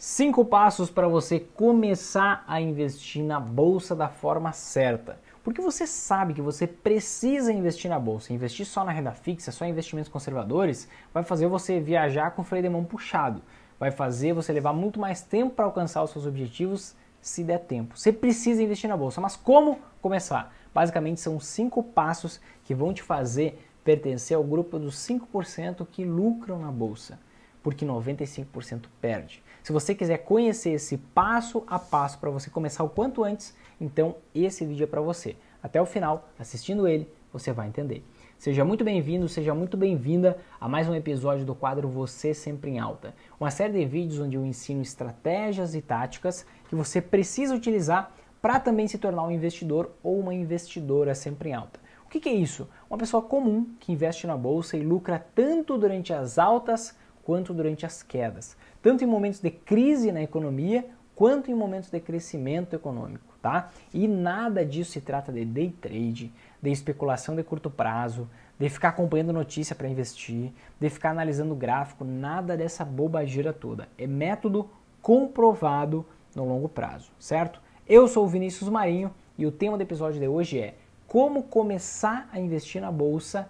Cinco passos para você começar a investir na bolsa da forma certa. Porque você sabe que você precisa investir na bolsa. Investir só na renda fixa, só em investimentos conservadores, vai fazer você viajar com o freio de mão puxado. Vai fazer você levar muito mais tempo para alcançar os seus objetivos se der tempo. Você precisa investir na bolsa, mas como começar? Basicamente são cinco passos que vão te fazer pertencer ao grupo dos 5% que lucram na bolsa, porque 95% perde. Se você quiser conhecer esse passo a passo para você começar o quanto antes, então esse vídeo é para você. Até o final, assistindo ele, você vai entender. Seja muito bem-vindo, seja muito bem-vinda a mais um episódio do quadro Você Sempre em Alta. Uma série de vídeos onde eu ensino estratégias e táticas que você precisa utilizar para também se tornar um investidor ou uma investidora sempre em alta. O que, que, é isso? Uma pessoa comum que investe na bolsa e lucra tanto durante as altas quanto durante as quedas tanto em momentos de crise na economia quanto em momentos de crescimento econômico, tá? E nada disso se trata de day trade, de especulação de curto prazo, de ficar acompanhando notícia para investir, de ficar analisando gráfico, nada dessa bobageira toda. É método comprovado no longo prazo, certo? Eu sou o Vinícius Marinho e o tema do episódio de hoje é como começar a investir na bolsa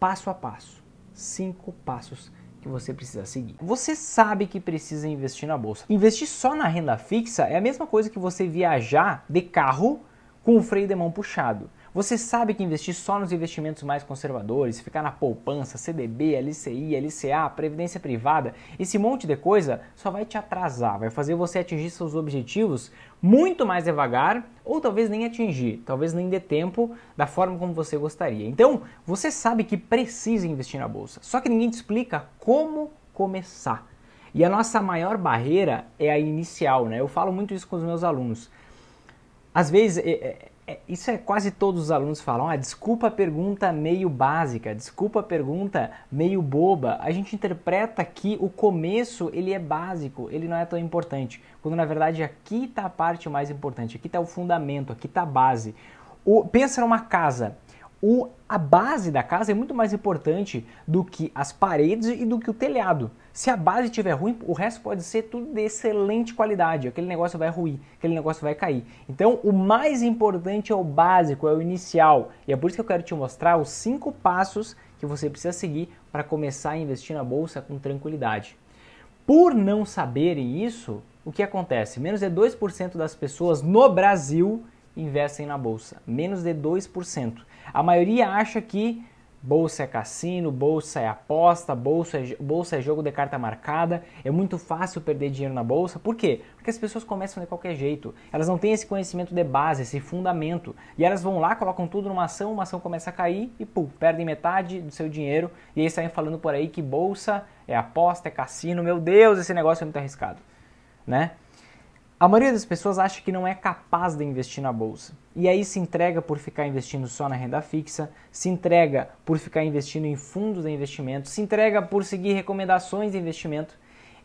passo a passo, cinco passos que você precisa seguir. Você sabe que precisa investir na bolsa. Investir só na renda fixa é a mesma coisa que você viajar de carro com o freio de mão puxado. Você sabe que investir só nos investimentos mais conservadores, ficar na poupança, CDB, LCI, LCA, previdência privada, esse monte de coisa só vai te atrasar, vai fazer você atingir seus objetivos muito mais devagar ou talvez nem atingir, talvez nem dê tempo da forma como você gostaria. Então, você sabe que precisa investir na bolsa, só que ninguém te explica como começar. E a nossa maior barreira é a inicial, né? Eu falo muito isso com os meus alunos. Às vezes, é, é, é, isso é quase todos os alunos falam, ah, desculpa a pergunta meio básica, desculpa a pergunta meio boba. A gente interpreta que o começo ele é básico, ele não é tão importante, quando na verdade aqui está a parte mais importante, aqui está o fundamento, aqui está a base. O, pensa numa casa, o, a base da casa é muito mais importante do que as paredes e do que o telhado. Se a base estiver ruim, o resto pode ser tudo de excelente qualidade. Aquele negócio vai ruir, aquele negócio vai cair. Então, o mais importante é o básico, é o inicial. E é por isso que eu quero te mostrar os cinco passos que você precisa seguir para começar a investir na bolsa com tranquilidade. Por não saberem isso, o que acontece? Menos de 2% das pessoas no Brasil investem na bolsa. Menos de 2%. A maioria acha que bolsa é cassino, bolsa é aposta, bolsa é, bolsa é jogo de carta marcada, é muito fácil perder dinheiro na bolsa. Por quê? Porque as pessoas começam de qualquer jeito. Elas não têm esse conhecimento de base, esse fundamento. E elas vão lá, colocam tudo numa ação, uma ação começa a cair e pum, perdem metade do seu dinheiro. E aí saem falando por aí que bolsa é aposta, é cassino. Meu Deus, esse negócio é muito arriscado, né? A maioria das pessoas acha que não é capaz de investir na bolsa e aí se entrega por ficar investindo só na renda fixa, se entrega por ficar investindo em fundos de investimento, se entrega por seguir recomendações de investimento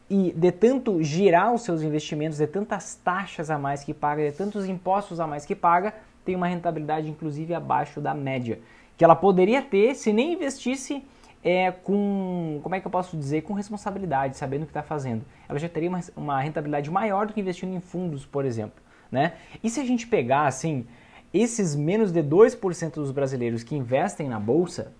e de tanto girar os seus investimentos, de tantas taxas a mais que paga, de tantos impostos a mais que paga, tem uma rentabilidade inclusive abaixo da média, que ela poderia ter se nem investisse é, com, como é que eu posso dizer, com responsabilidade, sabendo o que está fazendo. Ela já teria uma, uma rentabilidade maior do que investindo em fundos, por exemplo né? E se a gente pegar assim, esses menos de 2% dos brasileiros que investem na bolsa,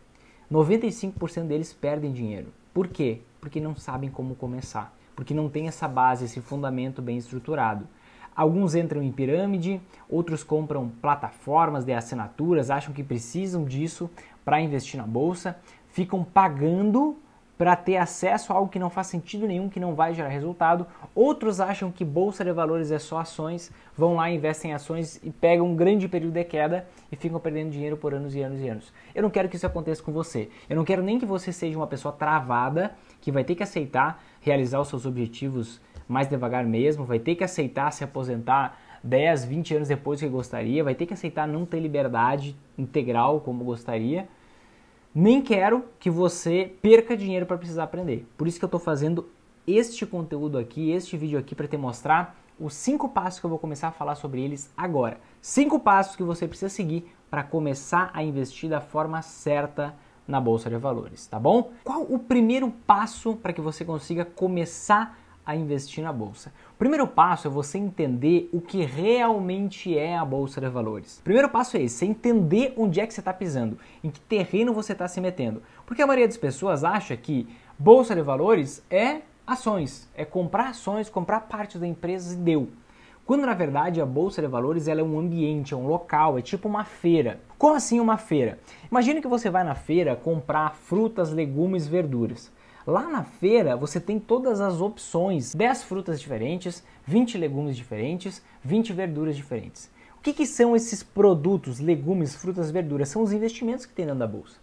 95% deles perdem dinheiro. Por quê? Porque não sabem como começar, porque não tem essa base, esse fundamento bem estruturado. Alguns entram em pirâmide, outros compram plataformas de assinaturas, acham que precisam disso para investir na bolsa, ficam pagando para ter acesso a algo que não faz sentido nenhum, que não vai gerar resultado. Outros acham que bolsa de valores é só ações, vão lá, investem em ações e pegam um grande período de queda e ficam perdendo dinheiro por anos e anos e anos. Eu não quero que isso aconteça com você. Eu não quero nem que você seja uma pessoa travada que vai ter que aceitar realizar os seus objetivos mais devagar mesmo, vai ter que aceitar se aposentar 10, 20 anos depois que gostaria, vai ter que aceitar não ter liberdade integral como gostaria nem quero que você perca dinheiro para precisar aprender. Por isso que eu estou fazendo este conteúdo aqui, este vídeo aqui para te mostrar os cinco passos que eu vou começar a falar sobre eles agora. Cinco passos que você precisa seguir para começar a investir da forma certa na bolsa de valores, tá bom? Qual o primeiro passo para que você consiga começar a investir na bolsa. O primeiro passo é você entender o que realmente é a bolsa de valores. O primeiro passo é esse, você entender onde é que você está pisando, em que terreno você está se metendo. Porque a maioria das pessoas acha que bolsa de valores é ações, é comprar ações, comprar partes da empresa e deu. Quando na verdade a bolsa de valores ela é um ambiente, é um local, é tipo uma feira. Como assim uma feira? Imagina que você vai na feira comprar frutas, legumes, verduras. Lá na feira você tem todas as opções: 10 frutas diferentes, 20 legumes diferentes, 20 verduras diferentes. O que, que são esses produtos, legumes, frutas, verduras? São os investimentos que tem dentro da bolsa.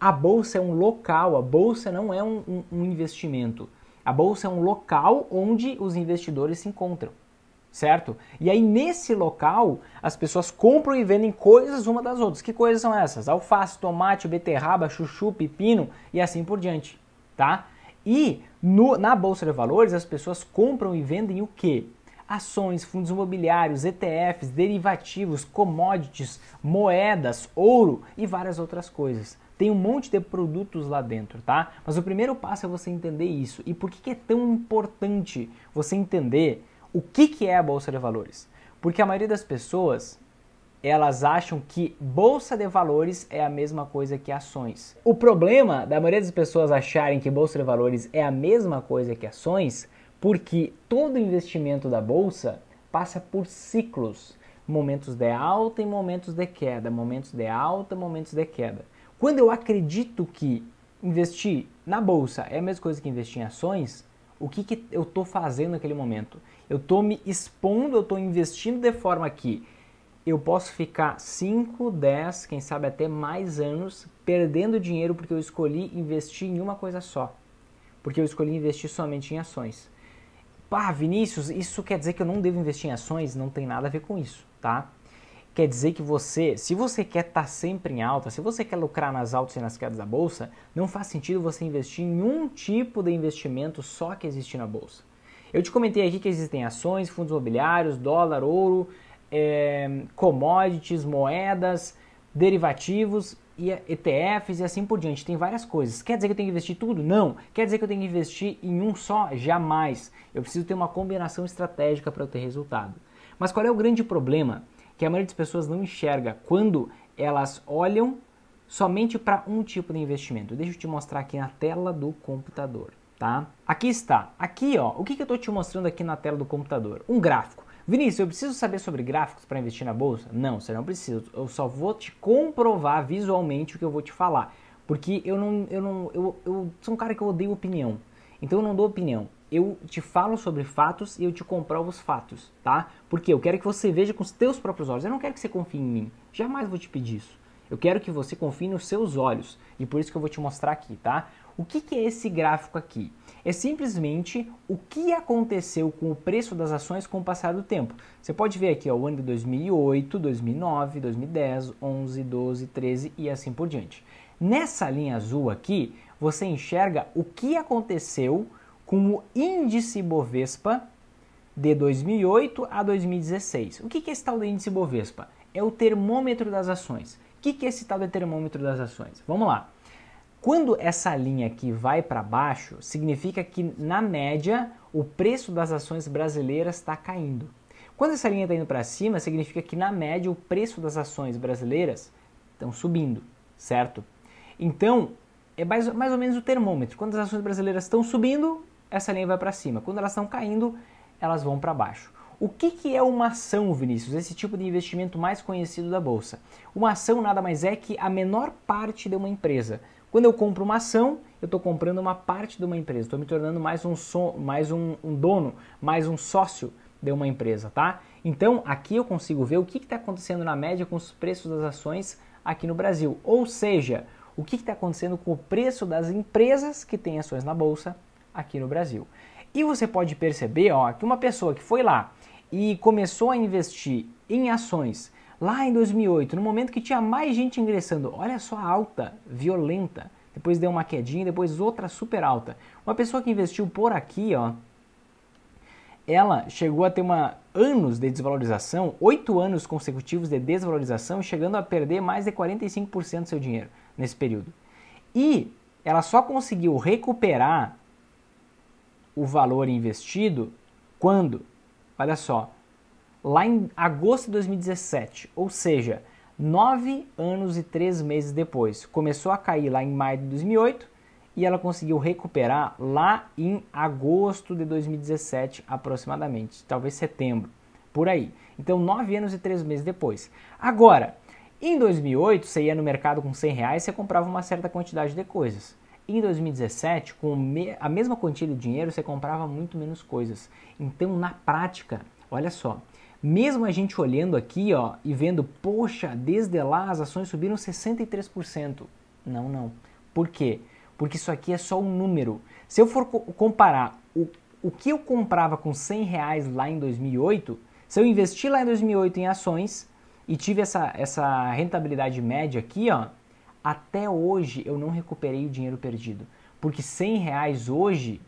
A bolsa é um local, a bolsa não é um, um, um investimento. A bolsa é um local onde os investidores se encontram certo? E aí nesse local as pessoas compram e vendem coisas uma das outras. Que coisas são essas? Alface, tomate, beterraba, chuchu, pepino e assim por diante, tá? E no, na Bolsa de Valores, as pessoas compram e vendem o que Ações, fundos imobiliários, ETFs, derivativos, commodities, moedas, ouro e várias outras coisas. Tem um monte de produtos lá dentro, tá? Mas o primeiro passo é você entender isso. E por que, que é tão importante você entender o que, que é a Bolsa de Valores? Porque a maioria das pessoas elas acham que bolsa de valores é a mesma coisa que ações. O problema da maioria das pessoas acharem que bolsa de valores é a mesma coisa que ações, porque todo investimento da bolsa passa por ciclos, momentos de alta e momentos de queda, momentos de alta, momentos de queda. Quando eu acredito que investir na bolsa é a mesma coisa que investir em ações, o que, que eu estou fazendo naquele momento? Eu estou me expondo, eu estou investindo de forma que eu posso ficar 5, 10, quem sabe até mais anos perdendo dinheiro porque eu escolhi investir em uma coisa só. Porque eu escolhi investir somente em ações. Pá, Vinícius, isso quer dizer que eu não devo investir em ações? Não tem nada a ver com isso, tá? Quer dizer que você, se você quer estar tá sempre em alta, se você quer lucrar nas altas e nas quedas da bolsa, não faz sentido você investir em um tipo de investimento só que existe na bolsa. Eu te comentei aqui que existem ações, fundos imobiliários, dólar, ouro, é, commodities, moedas, derivativos e ETFs e assim por diante. Tem várias coisas. Quer dizer que eu tenho que investir tudo? Não. Quer dizer que eu tenho que investir em um só? Jamais. Eu preciso ter uma combinação estratégica para eu ter resultado. Mas qual é o grande problema que a maioria das pessoas não enxerga quando elas olham somente para um tipo de investimento? Deixa eu te mostrar aqui na tela do computador, tá? Aqui está. Aqui, ó. O que, que eu estou te mostrando aqui na tela do computador? Um gráfico. Vinícius, eu preciso saber sobre gráficos para investir na bolsa? Não, você não precisa. Eu só vou te comprovar visualmente o que eu vou te falar. Porque eu não. Eu, não, eu, eu sou um cara que eu odeio opinião. Então eu não dou opinião. Eu te falo sobre fatos e eu te comprovo os fatos, tá? Porque eu quero que você veja com os teus próprios olhos. Eu não quero que você confie em mim. Jamais vou te pedir isso. Eu quero que você confie nos seus olhos. E por isso que eu vou te mostrar aqui, tá? O que, que é esse gráfico aqui? é simplesmente o que aconteceu com o preço das ações com o passar do tempo. Você pode ver aqui ó, o ano de 2008, 2009, 2010, 11, 12, 13 e assim por diante. Nessa linha azul aqui, você enxerga o que aconteceu com o índice Bovespa de 2008 a 2016. O que é esse tal do índice Bovespa? É o termômetro das ações. O que é esse tal de termômetro das ações? Vamos lá. Quando essa linha aqui vai para baixo, significa que na média o preço das ações brasileiras está caindo. Quando essa linha está indo para cima, significa que na média o preço das ações brasileiras estão subindo, certo? Então é mais, mais ou menos o termômetro. Quando as ações brasileiras estão subindo, essa linha vai para cima. Quando elas estão caindo, elas vão para baixo. O que, que é uma ação, Vinícius? Esse tipo de investimento mais conhecido da bolsa. Uma ação nada mais é que a menor parte de uma empresa quando eu compro uma ação, eu estou comprando uma parte de uma empresa, estou me tornando mais, um, so, mais um, um, dono, mais um sócio de uma empresa, tá? Então aqui eu consigo ver o que está acontecendo na média com os preços das ações aqui no Brasil, ou seja, o que está acontecendo com o preço das empresas que têm ações na bolsa aqui no Brasil. E você pode perceber ó, que uma pessoa que foi lá e começou a investir em ações Lá em 2008, no momento que tinha mais gente ingressando, olha só a alta violenta. Depois deu uma quedinha, depois outra super alta. Uma pessoa que investiu por aqui, ó, ela chegou a ter uma anos de desvalorização, oito anos consecutivos de desvalorização, chegando a perder mais de 45% do seu dinheiro nesse período. E ela só conseguiu recuperar o valor investido quando, olha só, lá em agosto de 2017, ou seja, nove anos e três meses depois. Começou a cair lá em maio de 2008 e ela conseguiu recuperar lá em agosto de 2017, aproximadamente, talvez setembro, por aí. Então, nove anos e três meses depois. Agora, em 2008, você ia no mercado com 100 reais, você comprava uma certa quantidade de coisas. Em 2017, com a mesma quantia de dinheiro, você comprava muito menos coisas. Então, na prática, olha só, mesmo a gente olhando aqui ó, e vendo, poxa, desde lá as ações subiram 63%. Não, não. Por quê? Porque isso aqui é só um número. Se eu for co comparar o, o que eu comprava com 100 reais lá em 2008, se eu investi lá em 2008 em ações e tive essa, essa rentabilidade média aqui, ó, até hoje eu não recuperei o dinheiro perdido. Porque 100 reais hoje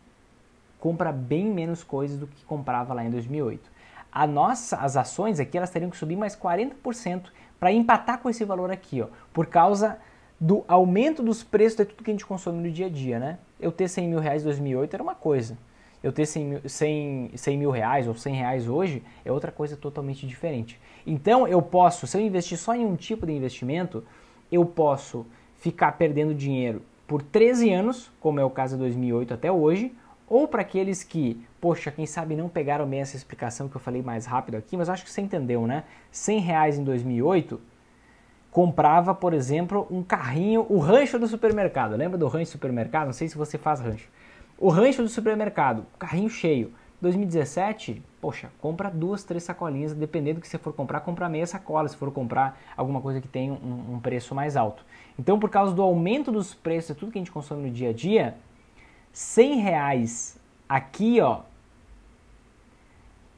compra bem menos coisas do que comprava lá em 2008 a nossa, as ações aqui elas teriam que subir mais 40% para empatar com esse valor aqui, ó, por causa do aumento dos preços de tudo que a gente consome no dia a dia, né? Eu ter 100 mil reais em 2008 era uma coisa, eu ter 100 mil, 100, 100 mil reais ou 100 reais hoje é outra coisa totalmente diferente. Então eu posso, se eu investir só em um tipo de investimento, eu posso ficar perdendo dinheiro por 13 anos, como é o caso de 2008 até hoje, ou para aqueles que Poxa, quem sabe não pegaram bem essa explicação que eu falei mais rápido aqui, mas acho que você entendeu, né? 100 reais em 2008 comprava, por exemplo, um carrinho, o rancho do supermercado. Lembra do rancho do supermercado? Não sei se você faz rancho. O rancho do supermercado, carrinho cheio. 2017, poxa, compra duas, três sacolinhas, dependendo do que você for comprar, compra meia sacola, se for comprar alguma coisa que tenha um, um, preço mais alto. Então, por causa do aumento dos preços, é tudo que a gente consome no dia a dia, 100 reais aqui, ó,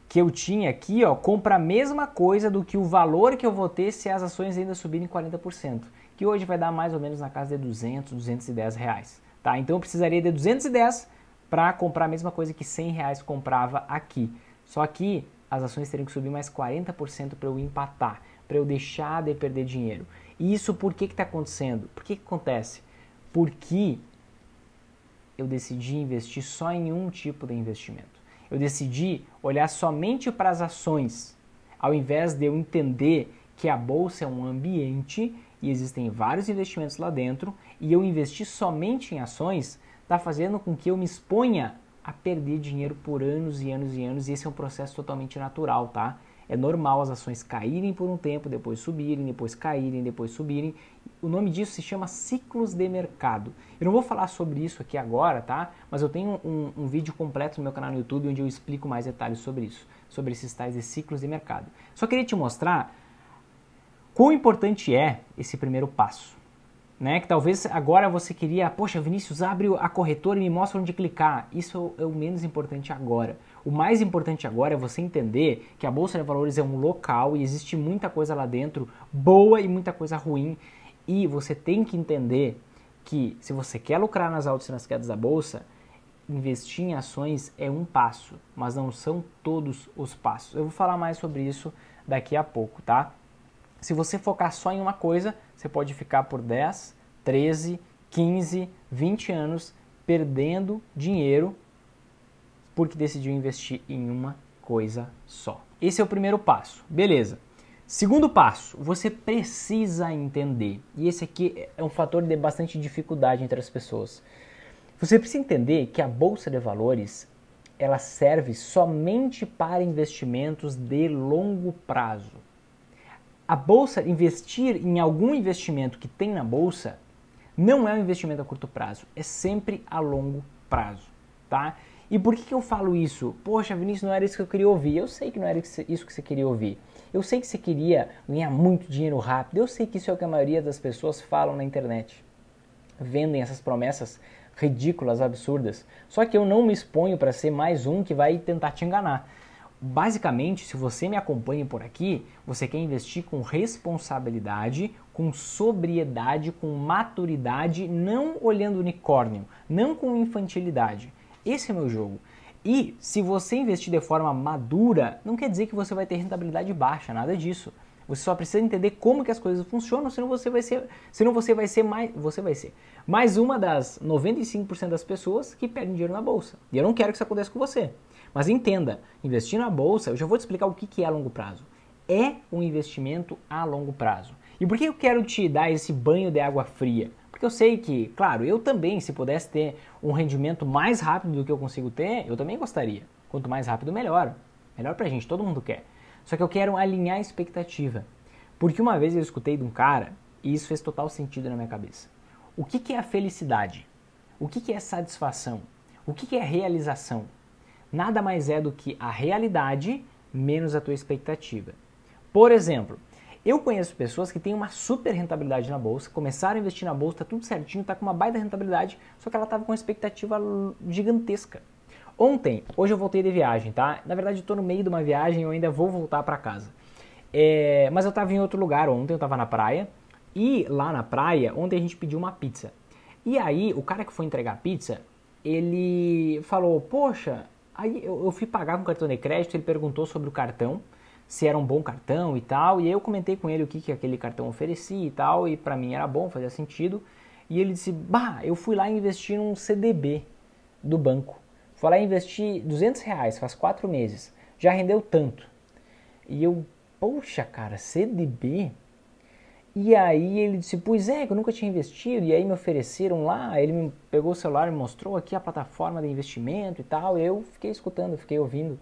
que eu tinha aqui, ó, compra a mesma coisa do que o valor que eu vou ter se as ações ainda subirem 40%, que hoje vai dar mais ou menos na casa de 200, 210 reais. Tá? Então eu precisaria de 210 para comprar a mesma coisa que 100 reais comprava aqui. Só que as ações teriam que subir mais 40% para eu empatar, para eu deixar de perder dinheiro. E isso por que está acontecendo? Por que, que acontece? Porque eu decidi investir só em um tipo de investimento eu decidi olhar somente para as ações, ao invés de eu entender que a bolsa é um ambiente e existem vários investimentos lá dentro e eu investir somente em ações está fazendo com que eu me exponha a perder dinheiro por anos e anos e anos e esse é um processo totalmente natural, tá? é normal as ações caírem por um tempo, depois subirem, depois caírem, depois subirem. O nome disso se chama ciclos de mercado. Eu não vou falar sobre isso aqui agora, tá? Mas eu tenho um, um vídeo completo no meu canal no YouTube onde eu explico mais detalhes sobre isso, sobre esses tais de ciclos de mercado. Só queria te mostrar quão importante é esse primeiro passo. Né? Que talvez agora você queria, poxa, Vinícius, abre a corretora e me mostra onde clicar. Isso é o é menos importante agora. O mais importante agora é você entender que a Bolsa de Valores é um local e existe muita coisa lá dentro boa e muita coisa ruim. E você tem que entender que se você quer lucrar nas altas e nas quedas da Bolsa, investir em ações é um passo, mas não são todos os passos. Eu vou falar mais sobre isso daqui a pouco, tá? Se você focar só em uma coisa, você pode ficar por 10, 13, 15, 20 anos perdendo dinheiro porque decidiu investir em uma coisa só. Esse é o primeiro passo, beleza. Segundo passo, você precisa entender, e esse aqui é um fator de bastante dificuldade entre as pessoas. Você precisa entender que a bolsa de valores ela serve somente para investimentos de longo prazo. A bolsa, investir em algum investimento que tem na bolsa, não é um investimento a curto prazo, é sempre a longo prazo, tá? E por que, que eu falo isso? Poxa, Vinícius, não era isso que eu queria ouvir. Eu sei que não era isso que você queria ouvir. Eu sei que você queria ganhar muito dinheiro rápido. Eu sei que isso é o que a maioria das pessoas falam na internet. Vendem essas promessas ridículas, absurdas. Só que eu não me exponho para ser mais um que vai tentar te enganar. Basicamente, se você me acompanha por aqui, você quer investir com responsabilidade, com sobriedade, com maturidade, não olhando unicórnio, não com infantilidade. Esse é o meu jogo. E se você investir de forma madura, não quer dizer que você vai ter rentabilidade baixa, nada disso. Você só precisa entender como que as coisas funcionam, senão você vai ser, senão você vai ser mais, você vai ser mais uma das 95% das pessoas que perdem dinheiro na bolsa. E eu não quero que isso aconteça com você. Mas entenda, investir na bolsa, eu já vou te explicar o que que é a longo prazo. É um investimento a longo prazo. E por que eu quero te dar esse banho de água fria? Porque eu sei que, claro, eu também, se pudesse ter um rendimento mais rápido do que eu consigo ter, eu também gostaria. Quanto mais rápido, melhor. Melhor pra gente, todo mundo quer. Só que eu quero alinhar a expectativa. Porque uma vez eu escutei de um cara, e isso fez total sentido na minha cabeça. O que, que é a felicidade? O que, que é satisfação? O que, que é realização? Nada mais é do que a realidade menos a tua expectativa. Por exemplo, eu conheço pessoas que têm uma super rentabilidade na bolsa, começaram a investir na bolsa, tá tudo certinho, tá com uma baita rentabilidade, só que ela tava com uma expectativa gigantesca. Ontem, hoje eu voltei de viagem, tá? Na verdade, eu tô no meio de uma viagem, eu ainda vou voltar para casa. É, mas eu tava em outro lugar ontem, eu tava na praia, e lá na praia, ontem a gente pediu uma pizza. E aí, o cara que foi entregar a pizza, ele falou: Poxa, aí eu, eu fui pagar com cartão de crédito, ele perguntou sobre o cartão se era um bom cartão e tal. E aí eu comentei com ele o que, que aquele cartão oferecia e tal, e para mim era bom, fazia sentido. E ele disse: Bah, eu fui lá investir num CDB do banco. Fui lá investir 200 reais faz quatro meses. Já rendeu tanto. E eu, poxa, cara, CDB? E aí ele disse: Pois é, que eu nunca tinha investido. E aí me ofereceram lá. Ele me pegou o celular, e mostrou aqui a plataforma de investimento e tal. E eu fiquei escutando, fiquei ouvindo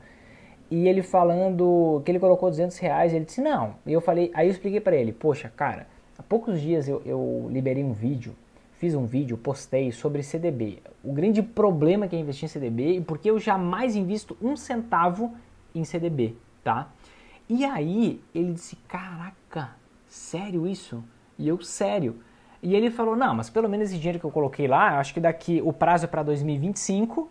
e ele falando que ele colocou 200 reais, ele disse não. E eu falei, aí eu expliquei para ele, poxa, cara, há poucos dias eu, eu liberei um vídeo, fiz um vídeo, postei sobre CDB. O grande problema é que é investir em CDB e porque eu jamais invisto um centavo em CDB, tá? E aí ele disse, caraca, sério isso? E eu, sério. E ele falou, não, mas pelo menos esse dinheiro que eu coloquei lá, acho que daqui o prazo é para 2025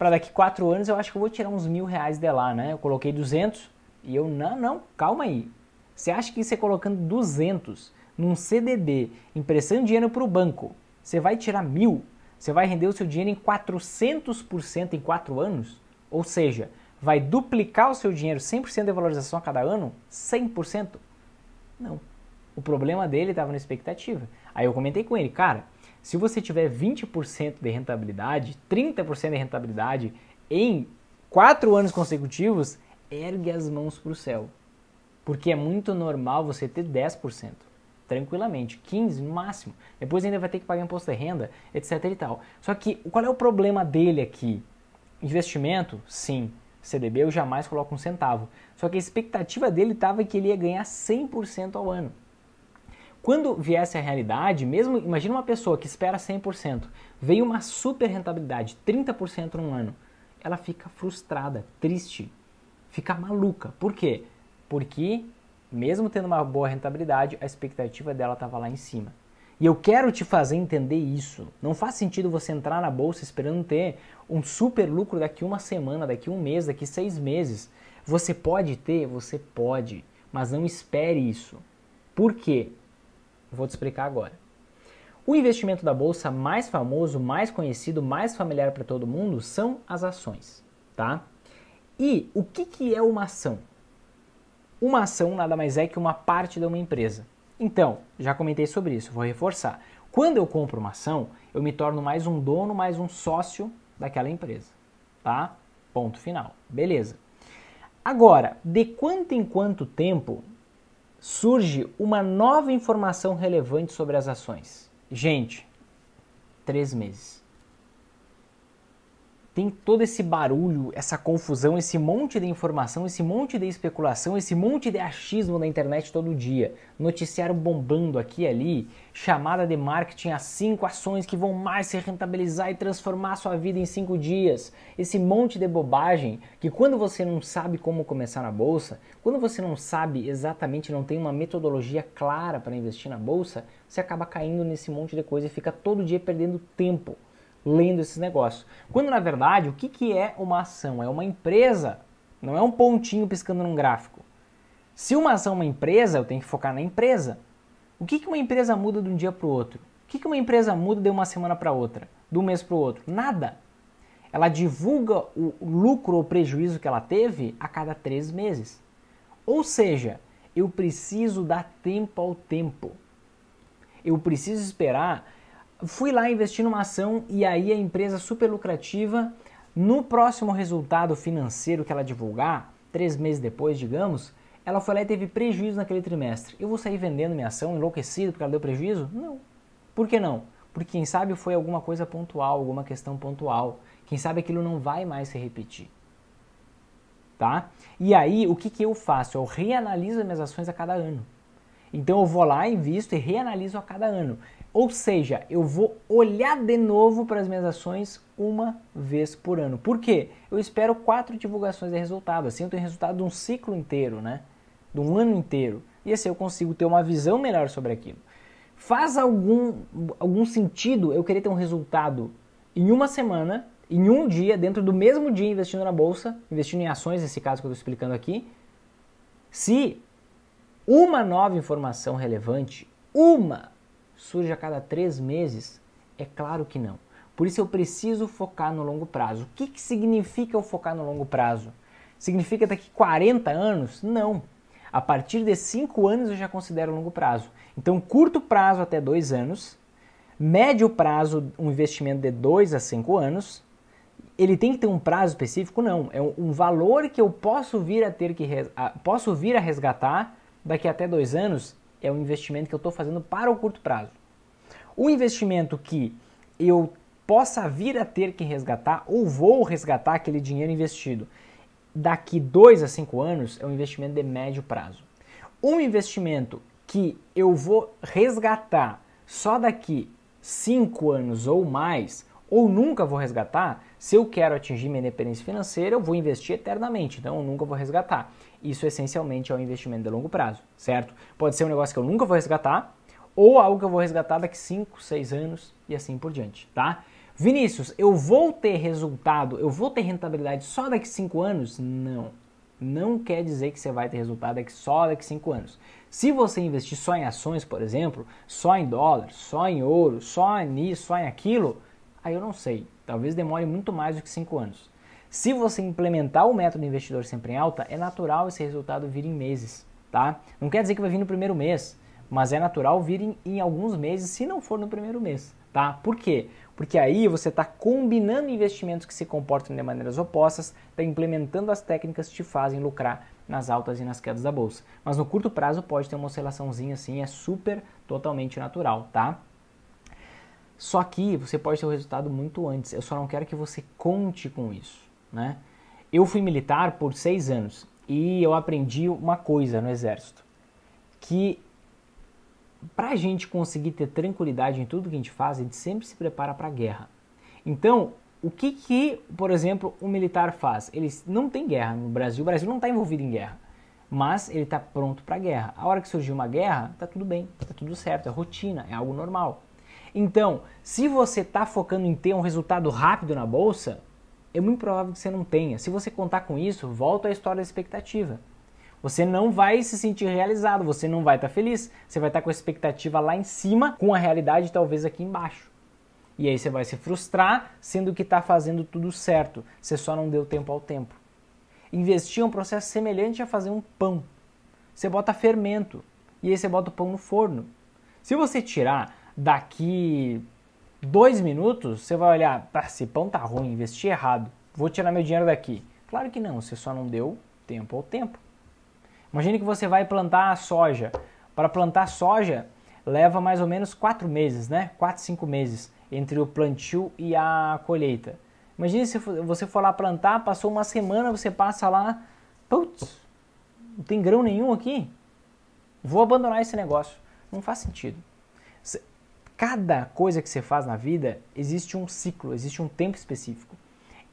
para daqui quatro anos eu acho que eu vou tirar uns mil reais de lá, né? Eu coloquei 200 e eu, não, não, calma aí. Você acha que você colocando 200 num CDB, emprestando dinheiro para o banco, você vai tirar mil? Você vai render o seu dinheiro em 400% em quatro anos? Ou seja, vai duplicar o seu dinheiro 100% de valorização a cada ano? 100%? Não. O problema dele estava na expectativa. Aí eu comentei com ele, cara, se você tiver 20% de rentabilidade, 30% de rentabilidade em quatro anos consecutivos, ergue as mãos para o céu. Porque é muito normal você ter 10%, tranquilamente, 15% no máximo. Depois ainda vai ter que pagar imposto de renda, etc e tal. Só que qual é o problema dele aqui? Investimento? Sim. CDB eu jamais coloco um centavo. Só que a expectativa dele estava que ele ia ganhar 100% ao ano. Quando viesse a realidade, mesmo imagina uma pessoa que espera 100%, veio uma super rentabilidade, 30% num ano, ela fica frustrada, triste, fica maluca. Por quê? Porque mesmo tendo uma boa rentabilidade, a expectativa dela estava lá em cima. E eu quero te fazer entender isso. Não faz sentido você entrar na bolsa esperando ter um super lucro daqui uma semana, daqui um mês, daqui seis meses. Você pode ter, você pode, mas não espere isso. Por quê? Vou te explicar agora. O investimento da bolsa mais famoso, mais conhecido, mais familiar para todo mundo são as ações, tá? E o que, que é uma ação? Uma ação nada mais é que uma parte de uma empresa. Então, já comentei sobre isso, vou reforçar. Quando eu compro uma ação, eu me torno mais um dono, mais um sócio daquela empresa, tá? Ponto final. Beleza. Agora, de quanto em quanto tempo surge uma nova informação relevante sobre as ações. Gente, três meses tem todo esse barulho, essa confusão, esse monte de informação, esse monte de especulação, esse monte de achismo na internet todo dia. Noticiário bombando aqui e ali, chamada de marketing a cinco ações que vão mais se rentabilizar e transformar a sua vida em cinco dias. Esse monte de bobagem que quando você não sabe como começar na bolsa, quando você não sabe exatamente, não tem uma metodologia clara para investir na bolsa, você acaba caindo nesse monte de coisa e fica todo dia perdendo tempo lendo esses negócios. Quando na verdade, o que, que é uma ação? É uma empresa, não é um pontinho piscando num gráfico. Se uma ação é uma empresa, eu tenho que focar na empresa. O que, que uma empresa muda de um dia para o outro? O que, que uma empresa muda de uma semana para outra? De um mês para o outro? Nada. Ela divulga o lucro ou prejuízo que ela teve a cada três meses. Ou seja, eu preciso dar tempo ao tempo. Eu preciso esperar fui lá investir numa ação e aí a empresa super lucrativa, no próximo resultado financeiro que ela divulgar, três meses depois, digamos, ela foi lá e teve prejuízo naquele trimestre. Eu vou sair vendendo minha ação enlouquecido porque ela deu prejuízo? Não. Por que não? Porque quem sabe foi alguma coisa pontual, alguma questão pontual. Quem sabe aquilo não vai mais se repetir. Tá? E aí, o que, que eu faço? Eu reanaliso minhas ações a cada ano. Então eu vou lá, invisto e reanaliso a cada ano. Ou seja, eu vou olhar de novo para as minhas ações uma vez por ano. Por quê? Eu espero quatro divulgações de resultado. Assim eu tenho resultado de um ciclo inteiro, né? De um ano inteiro. E assim eu consigo ter uma visão melhor sobre aquilo. Faz algum, algum sentido eu querer ter um resultado em uma semana, em um dia, dentro do mesmo dia investindo na bolsa, investindo em ações, nesse caso que eu estou explicando aqui, se uma nova informação relevante, uma surge a cada três meses? É claro que não. Por isso eu preciso focar no longo prazo. O que, que significa eu focar no longo prazo? Significa daqui 40 anos? Não. A partir de 5 anos eu já considero longo prazo. Então, curto prazo até 2 anos, médio prazo, um investimento de 2 a 5 anos. Ele tem que ter um prazo específico? Não. É um valor que eu posso vir a ter que posso vir a resgatar daqui até dois anos é um investimento que eu estou fazendo para o curto prazo. O investimento que eu possa vir a ter que resgatar ou vou resgatar aquele dinheiro investido daqui 2 a 5 anos é um investimento de médio prazo. Um investimento que eu vou resgatar só daqui 5 anos ou mais, ou nunca vou resgatar, se eu quero atingir minha independência financeira, eu vou investir eternamente, então eu nunca vou resgatar. Isso essencialmente é um investimento de longo prazo, certo? Pode ser um negócio que eu nunca vou resgatar ou algo que eu vou resgatar daqui 5, 6 anos e assim por diante, tá? Vinícius, eu vou ter resultado, eu vou ter rentabilidade só daqui 5 anos? Não. Não quer dizer que você vai ter resultado daqui só daqui 5 anos. Se você investir só em ações, por exemplo, só em dólar, só em ouro, só nisso, só em aquilo, aí eu não sei. Talvez demore muito mais do que 5 anos. Se você implementar o método investidor sempre em alta, é natural esse resultado vir em meses, tá? Não quer dizer que vai vir no primeiro mês, mas é natural vir em, em alguns meses, se não for no primeiro mês, tá? Por quê? Porque aí você está combinando investimentos que se comportam de maneiras opostas, está implementando as técnicas que te fazem lucrar nas altas e nas quedas da bolsa. Mas no curto prazo pode ter uma oscilaçãozinha assim, é super totalmente natural, tá? Só que você pode ter o resultado muito antes. Eu só não quero que você conte com isso. Né? Eu fui militar por seis anos e eu aprendi uma coisa no exército, que para a gente conseguir ter tranquilidade em tudo que a gente faz, a gente sempre se prepara para a guerra. Então, o que que, por exemplo, o um militar faz? Ele não tem guerra no Brasil, o Brasil não está envolvido em guerra, mas ele está pronto para a guerra. A hora que surgiu uma guerra, tá tudo bem, tá tudo certo, é rotina, é algo normal. Então, se você está focando em ter um resultado rápido na bolsa, é muito provável que você não tenha. Se você contar com isso, volta à história da expectativa. Você não vai se sentir realizado, você não vai estar tá feliz, você vai estar tá com a expectativa lá em cima, com a realidade talvez aqui embaixo. E aí você vai se frustrar, sendo que está fazendo tudo certo, você só não deu tempo ao tempo. Investir é um processo semelhante a fazer um pão. Você bota fermento e aí você bota o pão no forno. Se você tirar daqui dois minutos, você vai olhar, ah, esse pão tá ruim, investi errado, vou tirar meu dinheiro daqui. Claro que não, você só não deu tempo ao tempo. Imagine que você vai plantar a soja. Para plantar soja, leva mais ou menos quatro meses, né? Quatro, cinco meses entre o plantio e a colheita. Imagine se você for lá plantar, passou uma semana, você passa lá, putz, não tem grão nenhum aqui. Vou abandonar esse negócio. Não faz sentido cada coisa que você faz na vida existe um ciclo, existe um tempo específico.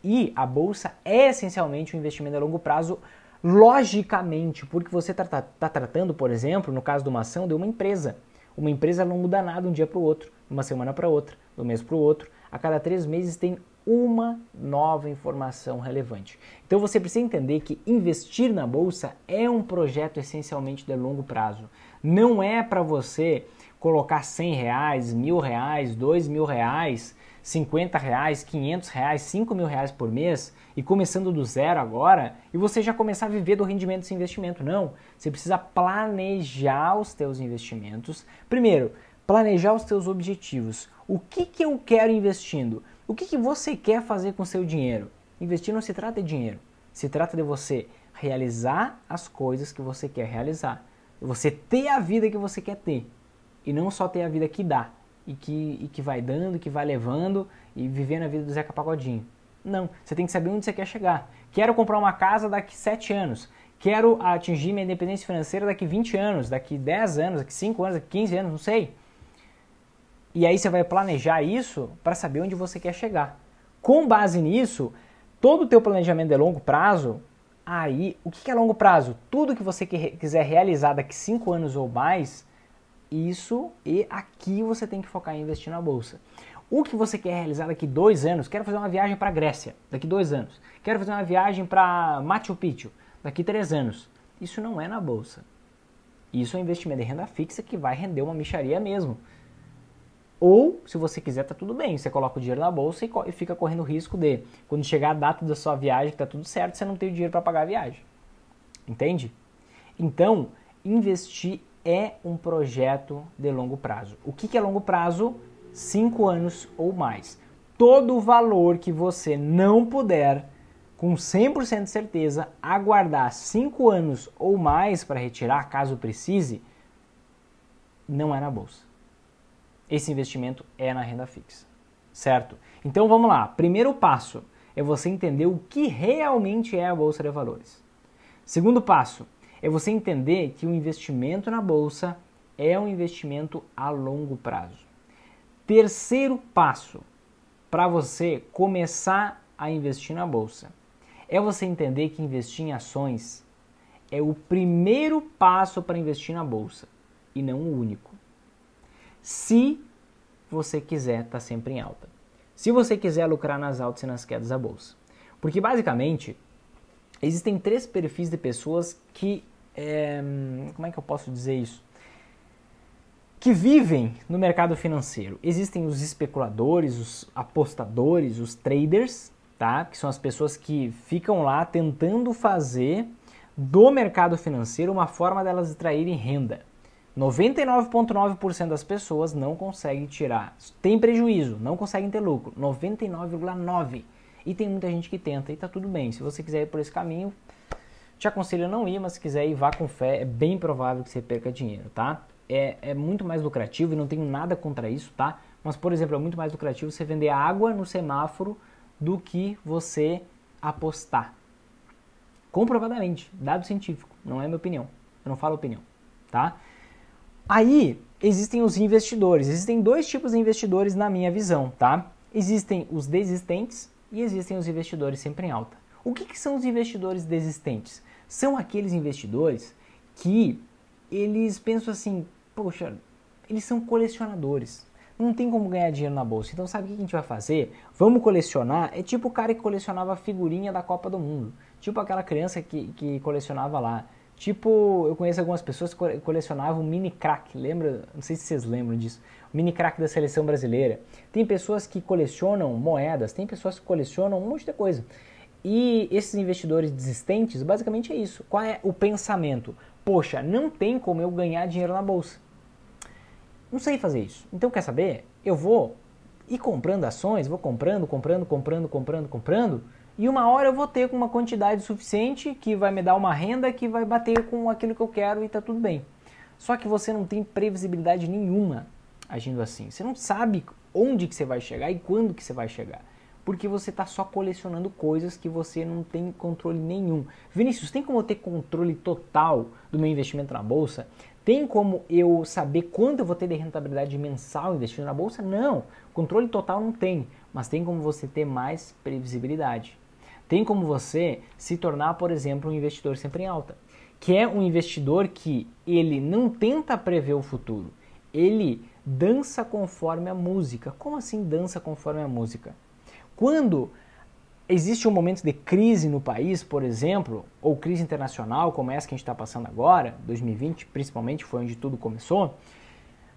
E a bolsa é essencialmente um investimento a longo prazo, logicamente, porque você está tá, tá tratando, por exemplo, no caso de uma ação, de uma empresa. Uma empresa não muda nada um dia para o outro, de uma semana para outra, do mês para o outro. A cada três meses tem uma nova informação relevante. Então você precisa entender que investir na bolsa é um projeto essencialmente de longo prazo. Não é para você colocar 100 reais, mil reais, dois mil reais, 50 reais, 500 reais, 5 mil reais por mês e começando do zero agora e você já começar a viver do rendimento desse investimento. Não, você precisa planejar os teus investimentos. Primeiro, planejar os teus objetivos. O que, que eu quero investindo? O que, que você quer fazer com o seu dinheiro? Investir não se trata de dinheiro, se trata de você realizar as coisas que você quer realizar. Você ter a vida que você quer ter e não só ter a vida que dá e que, e que vai dando, que vai levando e vivendo a vida do Zeca Pagodinho. Não, você tem que saber onde você quer chegar. Quero comprar uma casa daqui 7 anos. Quero atingir minha independência financeira daqui 20 anos, daqui 10 anos, daqui 5 anos, daqui 15 anos, não sei. E aí você vai planejar isso para saber onde você quer chegar. Com base nisso, todo o teu planejamento de longo prazo, aí o que é longo prazo? Tudo que você quiser realizar daqui 5 anos ou mais, isso e aqui você tem que focar em investir na bolsa. O que você quer realizar daqui dois anos? Quero fazer uma viagem para Grécia daqui dois anos. Quero fazer uma viagem para Machu Picchu daqui três anos. Isso não é na bolsa. Isso é investimento de renda fixa que vai render uma micharia mesmo. Ou, se você quiser, tá tudo bem. Você coloca o dinheiro na bolsa e, e fica correndo o risco de, quando chegar a data da sua viagem, que tá tudo certo, você não tem o dinheiro para pagar a viagem. Entende? Então, investir é um projeto de longo prazo. O que, que é longo prazo? Cinco anos ou mais. Todo o valor que você não puder, com 100% de certeza, aguardar cinco anos ou mais para retirar, caso precise, não é na bolsa. Esse investimento é na renda fixa, certo? Então vamos lá. Primeiro passo é você entender o que realmente é a bolsa de valores. Segundo passo, é você entender que o investimento na bolsa é um investimento a longo prazo. Terceiro passo para você começar a investir na bolsa é você entender que investir em ações é o primeiro passo para investir na bolsa e não o único. Se você quiser estar tá sempre em alta. Se você quiser lucrar nas altas e nas quedas da bolsa. Porque basicamente existem três perfis de pessoas que. É, como é que eu posso dizer isso? Que vivem no mercado financeiro. Existem os especuladores, os apostadores, os traders, tá? Que são as pessoas que ficam lá tentando fazer do mercado financeiro uma forma delas extraírem renda. 99,9% das pessoas não conseguem tirar, tem prejuízo, não conseguem ter lucro. 99,9% e tem muita gente que tenta e tá tudo bem. Se você quiser ir por esse caminho, te aconselho a não ir, mas se quiser ir, vá com fé. É bem provável que você perca dinheiro, tá? É, é muito mais lucrativo e não tenho nada contra isso, tá? Mas, por exemplo, é muito mais lucrativo você vender água no semáforo do que você apostar. Comprovadamente, dado científico, não é minha opinião. Eu não falo opinião, tá? Aí existem os investidores. Existem dois tipos de investidores na minha visão, tá? Existem os desistentes e existem os investidores sempre em alta. O que, que são os investidores desistentes? São aqueles investidores que eles pensam assim, poxa, eles são colecionadores. Não tem como ganhar dinheiro na bolsa. Então sabe o que a gente vai fazer? Vamos colecionar. É tipo o cara que colecionava figurinha da Copa do Mundo. Tipo aquela criança que, que colecionava lá Tipo, eu conheço algumas pessoas que colecionavam mini crack, lembra? Não sei se vocês lembram disso. mini crack da seleção brasileira. Tem pessoas que colecionam moedas, tem pessoas que colecionam um monte de coisa. E esses investidores desistentes, basicamente é isso. Qual é o pensamento? Poxa, não tem como eu ganhar dinheiro na bolsa. Não sei fazer isso. Então, quer saber? Eu vou ir comprando ações, vou comprando, comprando, comprando, comprando, comprando e uma hora eu vou ter uma quantidade suficiente que vai me dar uma renda que vai bater com aquilo que eu quero e tá tudo bem. Só que você não tem previsibilidade nenhuma agindo assim. Você não sabe onde que você vai chegar e quando que você vai chegar. Porque você está só colecionando coisas que você não tem controle nenhum. Vinícius, tem como eu ter controle total do meu investimento na bolsa? Tem como eu saber quanto eu vou ter de rentabilidade mensal investindo na bolsa? Não, controle total não tem, mas tem como você ter mais previsibilidade. Tem como você se tornar, por exemplo, um investidor sempre em alta, que é um investidor que ele não tenta prever o futuro, ele dança conforme a música. Como assim dança conforme a música? Quando existe um momento de crise no país, por exemplo, ou crise internacional, como essa que a gente está passando agora, 2020 principalmente foi onde tudo começou,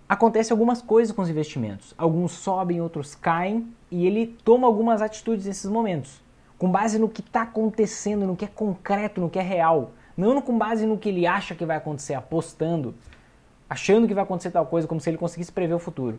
acontece algumas coisas com os investimentos. Alguns sobem, outros caem e ele toma algumas atitudes nesses momentos com base no que está acontecendo, no que é concreto, no que é real. Não com base no que ele acha que vai acontecer, apostando, achando que vai acontecer tal coisa, como se ele conseguisse prever o futuro.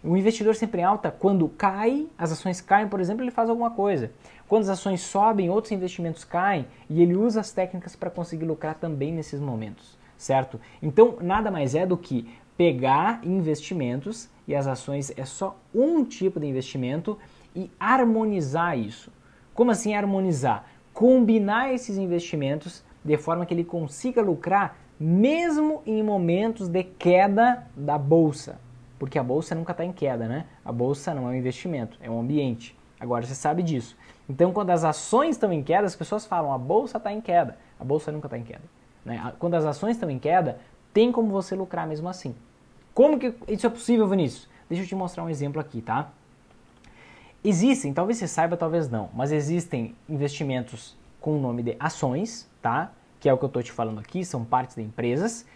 O investidor sempre em alta, quando cai, as ações caem, por exemplo, ele faz alguma coisa. Quando as ações sobem, outros investimentos caem e ele usa as técnicas para conseguir lucrar também nesses momentos, certo? Então, nada mais é do que pegar investimentos e as ações é só um tipo de investimento e harmonizar isso. Como assim harmonizar? Combinar esses investimentos de forma que ele consiga lucrar mesmo em momentos de queda da bolsa. Porque a bolsa nunca está em queda, né? A bolsa não é um investimento, é um ambiente. Agora você sabe disso. Então, quando as ações estão em queda, as pessoas falam: a bolsa está em queda. A bolsa nunca está em queda. Né? Quando as ações estão em queda, tem como você lucrar mesmo assim. Como que isso é possível, Vinícius? Deixa eu te mostrar um exemplo aqui, tá? Existem, talvez você saiba, talvez não, mas existem investimentos com o nome de ações, tá? Que é o que eu estou te falando aqui, são partes de empresas.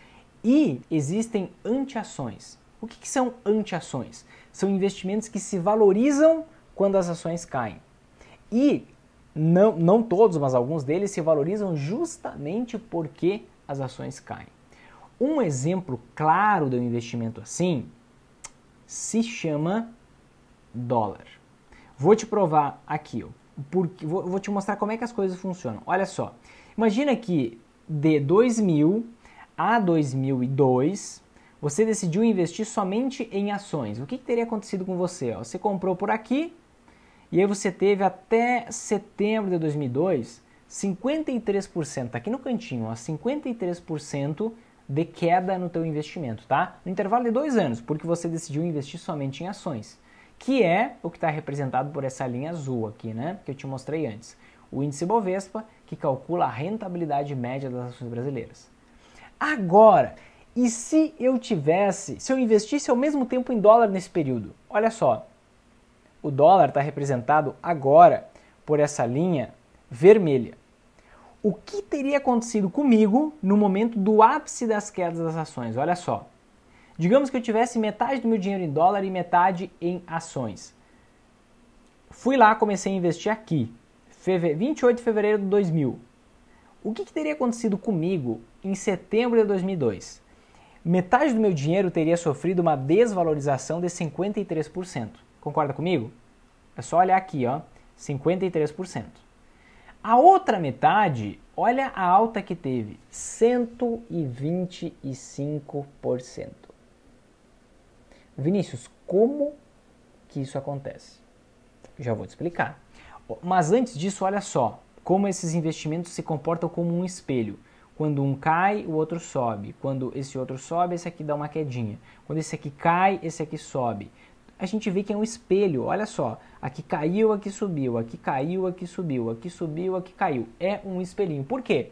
E existem antiações. O que, que são antiações? São investimentos que se valorizam quando as ações caem. E não, não todos, mas alguns deles se valorizam justamente porque as ações caem. Um exemplo claro de um investimento assim se chama dólar. Vou te provar aqui, ó, porque, vou, vou te mostrar como é que as coisas funcionam. Olha só, imagina que de 2000 a 2002 você decidiu investir somente em ações. O que, que teria acontecido com você? Ó? Você comprou por aqui e aí você teve até setembro de 2002 53%, tá aqui no cantinho, ó, 53% de queda no teu investimento, tá? No intervalo de dois anos, porque você decidiu investir somente em ações que é o que está representado por essa linha azul aqui, né, que eu te mostrei antes. O índice Bovespa, que calcula a rentabilidade média das ações brasileiras. Agora, e se eu tivesse, se eu investisse ao mesmo tempo em dólar nesse período? Olha só, o dólar está representado agora por essa linha vermelha. O que teria acontecido comigo no momento do ápice das quedas das ações? Olha só, Digamos que eu tivesse metade do meu dinheiro em dólar e metade em ações. Fui lá, comecei a investir aqui, 28 de fevereiro de 2000. O que, que teria acontecido comigo em setembro de 2002? Metade do meu dinheiro teria sofrido uma desvalorização de 53%. Concorda comigo? É só olhar aqui, ó, 53%. A outra metade, olha a alta que teve, 125%. Vinícius, como que isso acontece? Já vou te explicar. Mas antes disso, olha só como esses investimentos se comportam como um espelho. Quando um cai, o outro sobe. Quando esse outro sobe, esse aqui dá uma quedinha. Quando esse aqui cai, esse aqui sobe. A gente vê que é um espelho, olha só. Aqui caiu, aqui subiu, aqui caiu, aqui subiu, aqui subiu, aqui caiu. É um espelhinho. Por quê?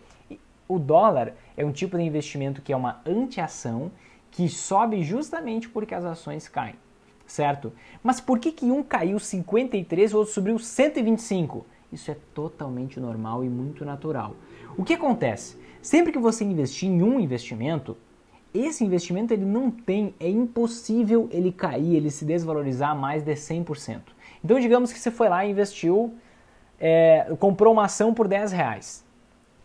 O dólar é um tipo de investimento que é uma antiação que sobe justamente porque as ações caem, certo? Mas por que, que um caiu 53 e o outro subiu 125? Isso é totalmente normal e muito natural. O que acontece? Sempre que você investir em um investimento, esse investimento ele não tem, é impossível ele cair, ele se desvalorizar mais de 100%. Então digamos que você foi lá e investiu, é, comprou uma ação por 10 reais.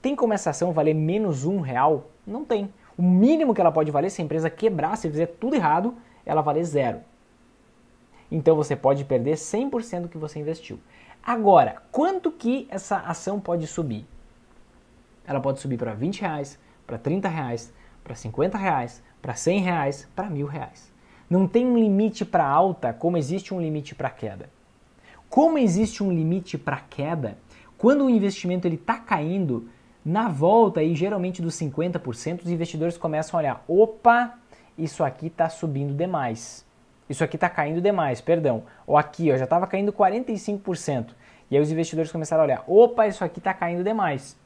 Tem como essa ação valer menos um real? Não tem. O mínimo que ela pode valer, se a empresa quebrar, se fizer tudo errado, ela vale zero. Então você pode perder 100% do que você investiu. Agora, quanto que essa ação pode subir? Ela pode subir para 20 reais, para 30 reais, para 50 reais, para 100 reais, para mil reais. Não tem um limite para alta como existe um limite para queda. Como existe um limite para queda, quando o investimento ele está caindo, na volta, aí geralmente dos 50%, os investidores começam a olhar: opa, isso aqui está subindo demais. Isso aqui está caindo demais, perdão. Ou aqui, ó, já estava caindo 45%. E aí os investidores começaram a olhar: opa, isso aqui está caindo demais.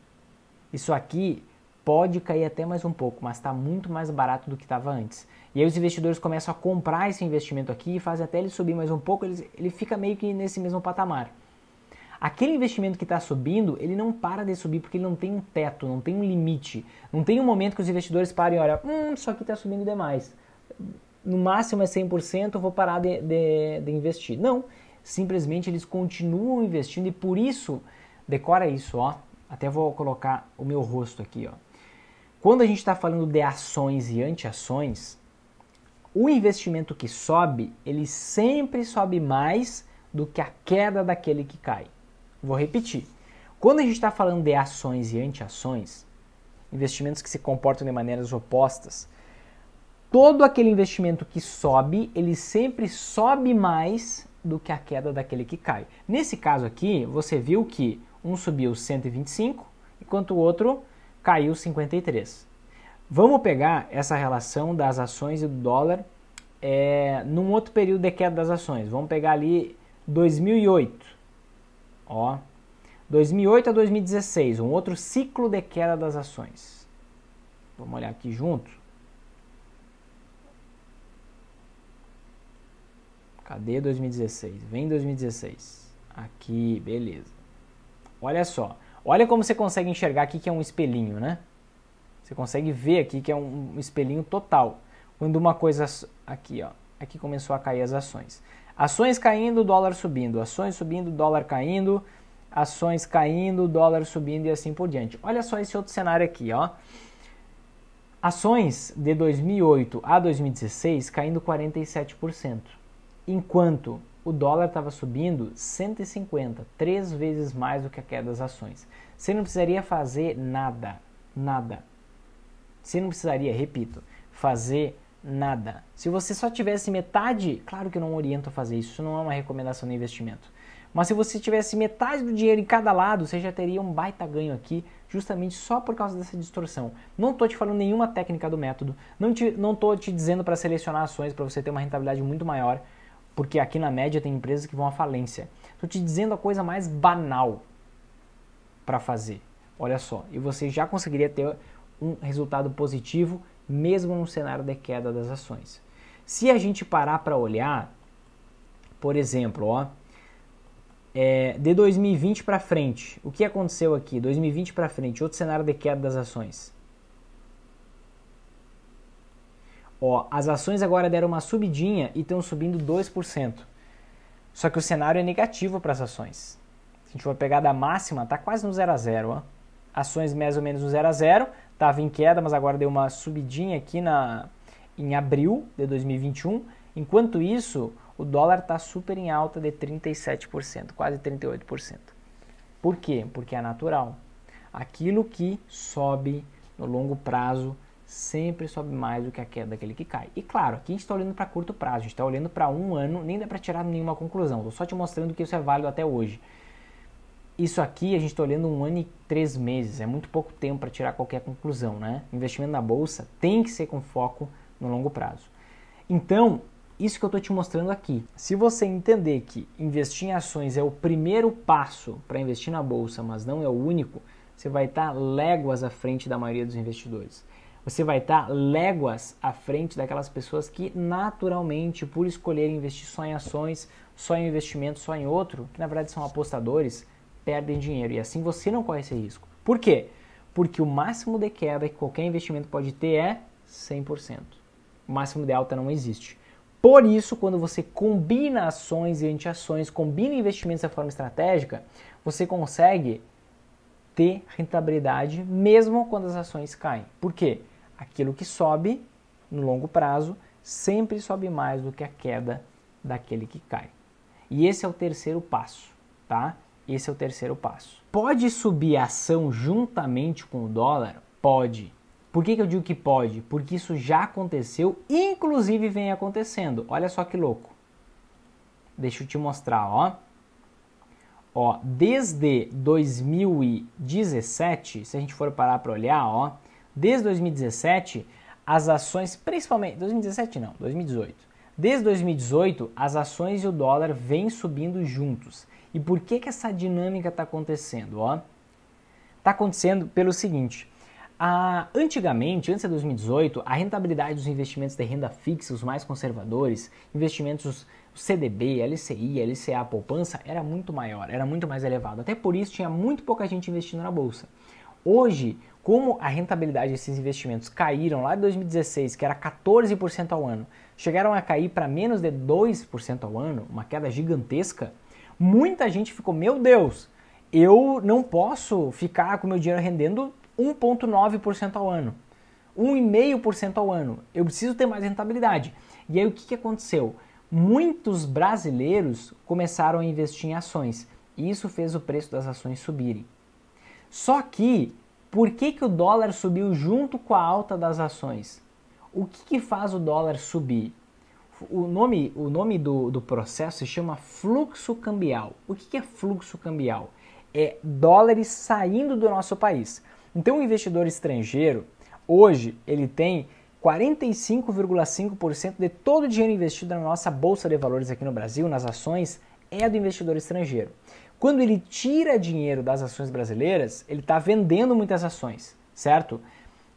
Isso aqui pode cair até mais um pouco, mas está muito mais barato do que estava antes. E aí os investidores começam a comprar esse investimento aqui e fazem até ele subir mais um pouco, ele, ele fica meio que nesse mesmo patamar. Aquele investimento que está subindo, ele não para de subir porque ele não tem um teto, não tem um limite. Não tem um momento que os investidores parem e olham, hum, isso aqui está subindo demais. No máximo é 100%, eu vou parar de, de, de investir. Não, simplesmente eles continuam investindo e por isso, decora isso, ó. Até vou colocar o meu rosto aqui, ó. Quando a gente está falando de ações e anti ações o investimento que sobe, ele sempre sobe mais do que a queda daquele que cai. Vou repetir. Quando a gente está falando de ações e antiações, investimentos que se comportam de maneiras opostas, todo aquele investimento que sobe, ele sempre sobe mais do que a queda daquele que cai. Nesse caso aqui, você viu que um subiu 125, enquanto o outro caiu 53. Vamos pegar essa relação das ações e do dólar é, num outro período de queda das ações. Vamos pegar ali 2008. Ó. 2008 a 2016, um outro ciclo de queda das ações. Vamos olhar aqui junto. Cadê 2016? Vem 2016. Aqui, beleza. Olha só. Olha como você consegue enxergar aqui que é um espelhinho, né? Você consegue ver aqui que é um espelhinho total. Quando uma coisa aqui, ó, aqui começou a cair as ações. Ações caindo, dólar subindo, ações subindo, dólar caindo, ações caindo, dólar subindo e assim por diante. Olha só esse outro cenário aqui, ó. Ações de 2008 a 2016 caindo 47%, enquanto o dólar estava subindo 150, três vezes mais do que a queda das ações. Você não precisaria fazer nada, nada. Você não precisaria, repito, fazer nada. Se você só tivesse metade, claro que eu não oriento a fazer isso, isso não é uma recomendação de investimento. Mas se você tivesse metade do dinheiro em cada lado, você já teria um baita ganho aqui, justamente só por causa dessa distorção. Não estou te falando nenhuma técnica do método, não estou te, te dizendo para selecionar ações para você ter uma rentabilidade muito maior, porque aqui na média tem empresas que vão à falência. Estou te dizendo a coisa mais banal para fazer. Olha só, e você já conseguiria ter um resultado positivo mesmo no cenário de queda das ações. Se a gente parar para olhar, por exemplo, ó, é, de 2020 para frente, o que aconteceu aqui? 2020 para frente, outro cenário de queda das ações. Ó, as ações agora deram uma subidinha e estão subindo 2%. Só que o cenário é negativo para as ações. Se a gente for pegar da máxima, está quase no 0 a 0. Ações mais ou menos no 0 a 0, estava em queda, mas agora deu uma subidinha aqui na, em abril de 2021. Enquanto isso, o dólar está super em alta de 37%, quase 38%. Por quê? Porque é natural. Aquilo que sobe no longo prazo sempre sobe mais do que a queda daquele que cai. E claro, aqui a gente está olhando para curto prazo, a gente está olhando para um ano, nem dá para tirar nenhuma conclusão. Estou só te mostrando que isso é válido até hoje isso aqui a gente está olhando um ano e três meses, é muito pouco tempo para tirar qualquer conclusão, né? Investimento na bolsa tem que ser com foco no longo prazo. Então, isso que eu estou te mostrando aqui. Se você entender que investir em ações é o primeiro passo para investir na bolsa, mas não é o único, você vai estar tá léguas à frente da maioria dos investidores. Você vai estar tá léguas à frente daquelas pessoas que naturalmente, por escolher investir só em ações, só em investimento, só em outro, que na verdade são apostadores, perdem dinheiro e assim você não corre esse risco. Por quê? Porque o máximo de queda que qualquer investimento pode ter é 100%. O máximo de alta não existe. Por isso, quando você combina ações e antiações, combina investimentos de forma estratégica, você consegue ter rentabilidade mesmo quando as ações caem. Por quê? Aquilo que sobe no longo prazo sempre sobe mais do que a queda daquele que cai. E esse é o terceiro passo, tá? Esse é o terceiro passo. Pode subir a ação juntamente com o dólar? Pode. Por que, que eu digo que pode? Porque isso já aconteceu, inclusive vem acontecendo. Olha só que louco. Deixa eu te mostrar, ó. Ó, desde 2017, se a gente for parar para olhar, ó, desde 2017, as ações, principalmente 2017 não, 2018. Desde 2018, as ações e o dólar vêm subindo juntos. E por que, que essa dinâmica está acontecendo? Está acontecendo pelo seguinte. A, antigamente, antes de 2018, a rentabilidade dos investimentos de renda fixa, os mais conservadores, investimentos CDB, LCI, LCA, poupança, era muito maior, era muito mais elevado. Até por isso tinha muito pouca gente investindo na bolsa. Hoje, como a rentabilidade desses investimentos caíram lá de 2016, que era 14% ao ano, chegaram a cair para menos de 2% ao ano, uma queda gigantesca, muita gente ficou, meu Deus, eu não posso ficar com meu dinheiro rendendo 1,9% ao ano, 1,5% ao ano. Eu preciso ter mais rentabilidade. E aí o que, que aconteceu? Muitos brasileiros começaram a investir em ações e isso fez o preço das ações subirem. Só que, por que, que o dólar subiu junto com a alta das ações? O que, que faz o dólar subir? O nome, o nome do, do processo se chama fluxo cambial. O que é fluxo cambial? É dólares saindo do nosso país. Então, o investidor estrangeiro, hoje, ele tem 45,5% de todo o dinheiro investido na nossa bolsa de valores aqui no Brasil, nas ações, é do investidor estrangeiro. Quando ele tira dinheiro das ações brasileiras, ele está vendendo muitas ações, certo?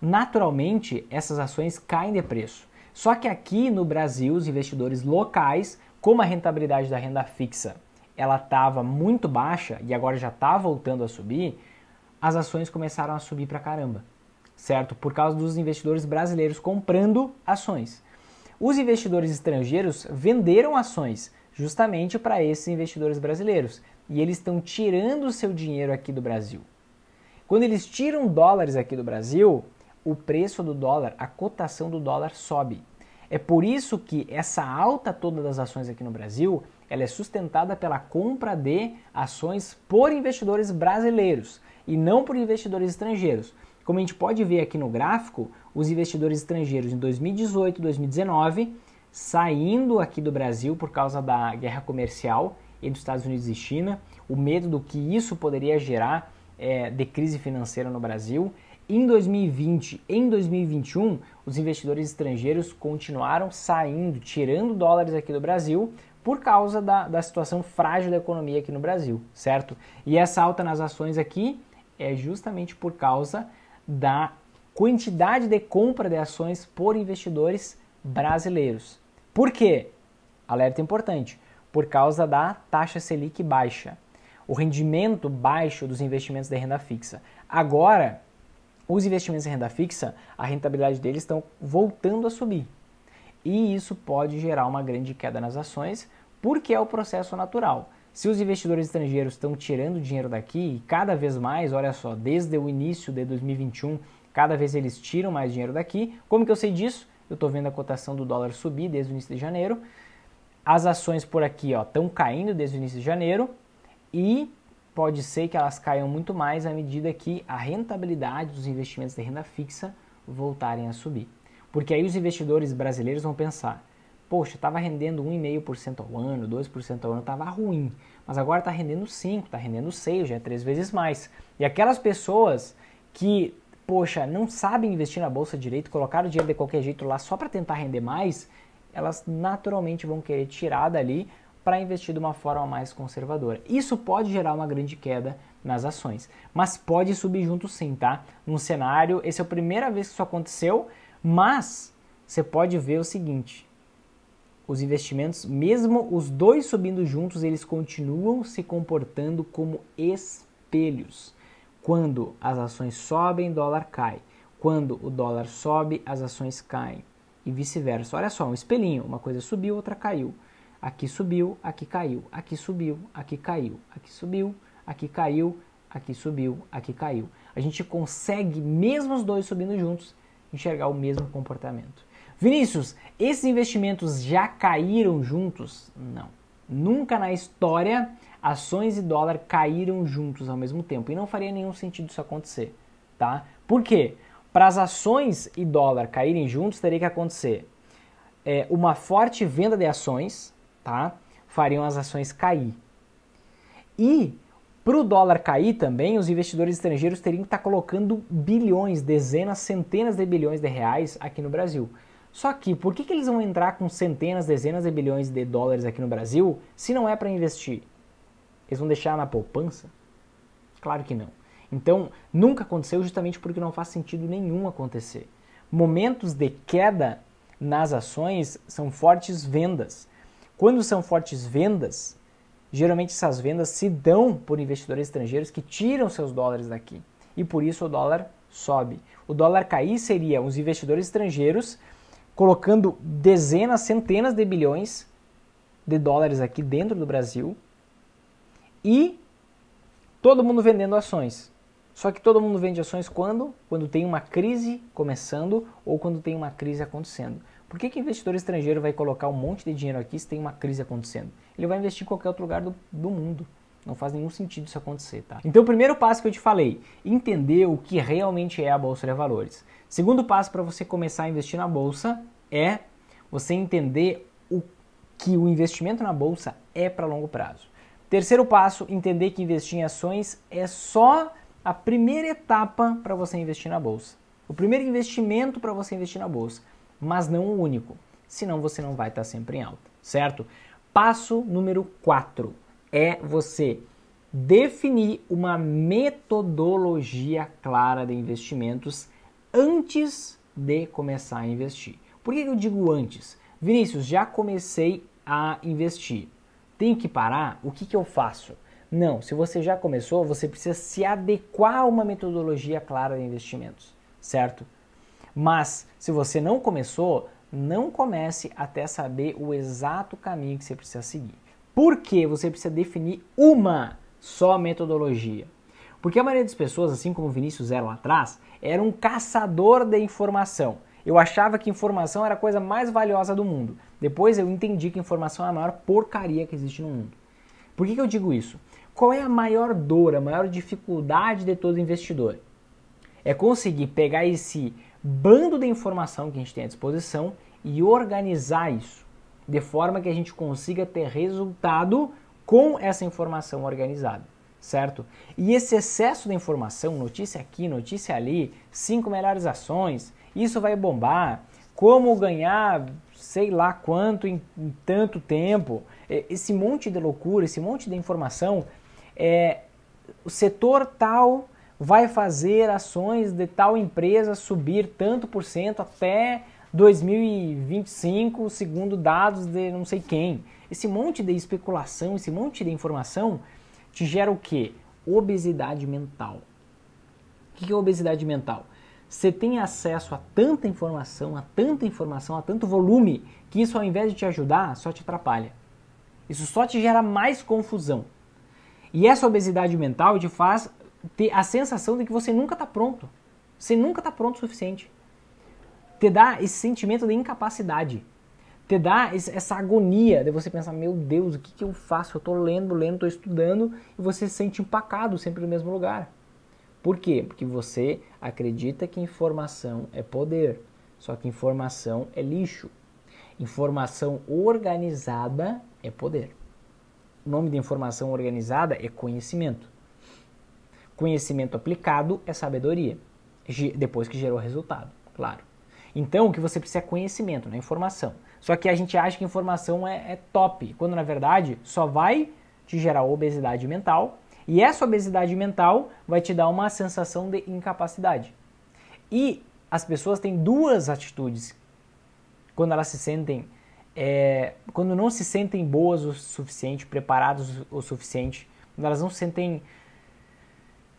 Naturalmente, essas ações caem de preço. Só que aqui no Brasil, os investidores locais, como a rentabilidade da renda fixa ela estava muito baixa e agora já está voltando a subir, as ações começaram a subir para caramba, certo? Por causa dos investidores brasileiros comprando ações. Os investidores estrangeiros venderam ações justamente para esses investidores brasileiros e eles estão tirando o seu dinheiro aqui do Brasil. Quando eles tiram dólares aqui do Brasil, o preço do dólar, a cotação do dólar sobe. É por isso que essa alta toda das ações aqui no Brasil, ela é sustentada pela compra de ações por investidores brasileiros e não por investidores estrangeiros. Como a gente pode ver aqui no gráfico, os investidores estrangeiros em 2018, 2019 saindo aqui do Brasil por causa da guerra comercial entre Estados Unidos e China, o medo do que isso poderia gerar é, de crise financeira no Brasil, em 2020, em 2021, os investidores estrangeiros continuaram saindo, tirando dólares aqui do Brasil por causa da, da situação frágil da economia aqui no Brasil, certo? E essa alta nas ações aqui é justamente por causa da quantidade de compra de ações por investidores brasileiros. Por quê? Alerta importante: por causa da taxa Selic baixa, o rendimento baixo dos investimentos de renda fixa. Agora, os investimentos em renda fixa, a rentabilidade deles estão voltando a subir. E isso pode gerar uma grande queda nas ações, porque é o processo natural. Se os investidores estrangeiros estão tirando dinheiro daqui, e cada vez mais, olha só, desde o início de 2021, cada vez eles tiram mais dinheiro daqui. Como que eu sei disso? Eu estou vendo a cotação do dólar subir desde o início de janeiro. As ações por aqui estão caindo desde o início de janeiro. E pode ser que elas caiam muito mais à medida que a rentabilidade dos investimentos de renda fixa voltarem a subir. Porque aí os investidores brasileiros vão pensar: poxa, estava rendendo 1,5% ao ano, 2% ao ano, estava ruim, mas agora está rendendo 5%, está rendendo 6%, já é três vezes mais. E aquelas pessoas que, poxa, não sabem investir na bolsa direito, colocaram o dinheiro de qualquer jeito lá só para tentar render mais, elas naturalmente vão querer tirar dali para investir de uma forma mais conservadora. Isso pode gerar uma grande queda nas ações, mas pode subir junto sim, tá? Num cenário, esse é a primeira vez que isso aconteceu, mas você pode ver o seguinte, os investimentos, mesmo os dois subindo juntos, eles continuam se comportando como espelhos. Quando as ações sobem, dólar cai. Quando o dólar sobe, as ações caem. E vice-versa. Olha só, um espelhinho, uma coisa subiu, outra caiu. Aqui subiu, aqui caiu, aqui subiu, aqui caiu, aqui subiu, aqui caiu, aqui subiu, aqui caiu. A gente consegue, mesmo os dois subindo juntos, enxergar o mesmo comportamento. Vinícius, esses investimentos já caíram juntos? Não. Nunca na história ações e dólar caíram juntos ao mesmo tempo e não faria nenhum sentido isso acontecer, tá? Por quê? Para as ações e dólar caírem juntos, teria que acontecer é, uma forte venda de ações, tá? Fariam as ações cair. E para o dólar cair também, os investidores estrangeiros teriam que estar tá colocando bilhões, dezenas, centenas de bilhões de reais aqui no Brasil. Só que por que, que eles vão entrar com centenas, dezenas de bilhões de dólares aqui no Brasil se não é para investir? Eles vão deixar na poupança? Claro que não. Então, nunca aconteceu justamente porque não faz sentido nenhum acontecer. Momentos de queda nas ações são fortes vendas. Quando são fortes vendas, geralmente essas vendas se dão por investidores estrangeiros que tiram seus dólares daqui e por isso o dólar sobe. O dólar cair seria os investidores estrangeiros colocando dezenas, centenas de bilhões de dólares aqui dentro do Brasil e todo mundo vendendo ações. Só que todo mundo vende ações quando? Quando tem uma crise começando ou quando tem uma crise acontecendo. Por que, que investidor estrangeiro vai colocar um monte de dinheiro aqui se tem uma crise acontecendo? Ele vai investir em qualquer outro lugar do, do mundo. Não faz nenhum sentido isso acontecer, tá? Então, o primeiro passo que eu te falei, entender o que realmente é a bolsa de valores. Segundo passo para você começar a investir na bolsa é você entender o que o investimento na bolsa é para longo prazo. Terceiro passo, entender que investir em ações é só a primeira etapa para você investir na bolsa. O primeiro investimento para você investir na bolsa mas não o único. Senão você não vai estar sempre em alta, certo? Passo número 4 é você definir uma metodologia clara de investimentos antes de começar a investir. Por que eu digo antes? Vinícius, já comecei a investir. Tenho que parar? O que, que eu faço? Não, se você já começou, você precisa se adequar a uma metodologia clara de investimentos, certo? Mas se você não começou, não comece até saber o exato caminho que você precisa seguir. Porque você precisa definir uma só metodologia. Porque a maioria das pessoas, assim como o Vinícius era lá atrás, era um caçador de informação. Eu achava que informação era a coisa mais valiosa do mundo. Depois eu entendi que informação é a maior porcaria que existe no mundo. Por que, que eu digo isso? Qual é a maior dor, a maior dificuldade de todo investidor? É conseguir pegar esse bando de informação que a gente tem à disposição e organizar isso de forma que a gente consiga ter resultado com essa informação organizada, certo? E esse excesso de informação, notícia aqui, notícia ali, cinco melhores ações, isso vai bombar, como ganhar sei lá quanto em, em tanto tempo, esse monte de loucura, esse monte de informação, é, o setor tal vai fazer ações de tal empresa subir tanto por cento até 2025, segundo dados de não sei quem. Esse monte de especulação, esse monte de informação te gera o que? Obesidade mental. O que é obesidade mental? Você tem acesso a tanta informação, a tanta informação, a tanto volume, que isso ao invés de te ajudar, só te atrapalha. Isso só te gera mais confusão. E essa obesidade mental te faz ter a sensação de que você nunca está pronto. Você nunca está pronto o suficiente. Te dá esse sentimento de incapacidade. Te dá esse, essa agonia de você pensar, meu Deus, o que, que eu faço? Eu estou lendo, lendo, estou estudando e você se sente empacado sempre no mesmo lugar. Por quê? Porque você acredita que informação é poder, só que informação é lixo. Informação organizada é poder. O nome de informação organizada é conhecimento. Conhecimento aplicado é sabedoria, depois que gerou resultado, claro. Então, o que você precisa é conhecimento, não é informação. Só que a gente acha que informação é, é top, quando na verdade só vai te gerar obesidade mental e essa obesidade mental vai te dar uma sensação de incapacidade. E as pessoas têm duas atitudes quando elas se sentem, é, quando não se sentem boas o suficiente, preparadas o suficiente, quando elas não se sentem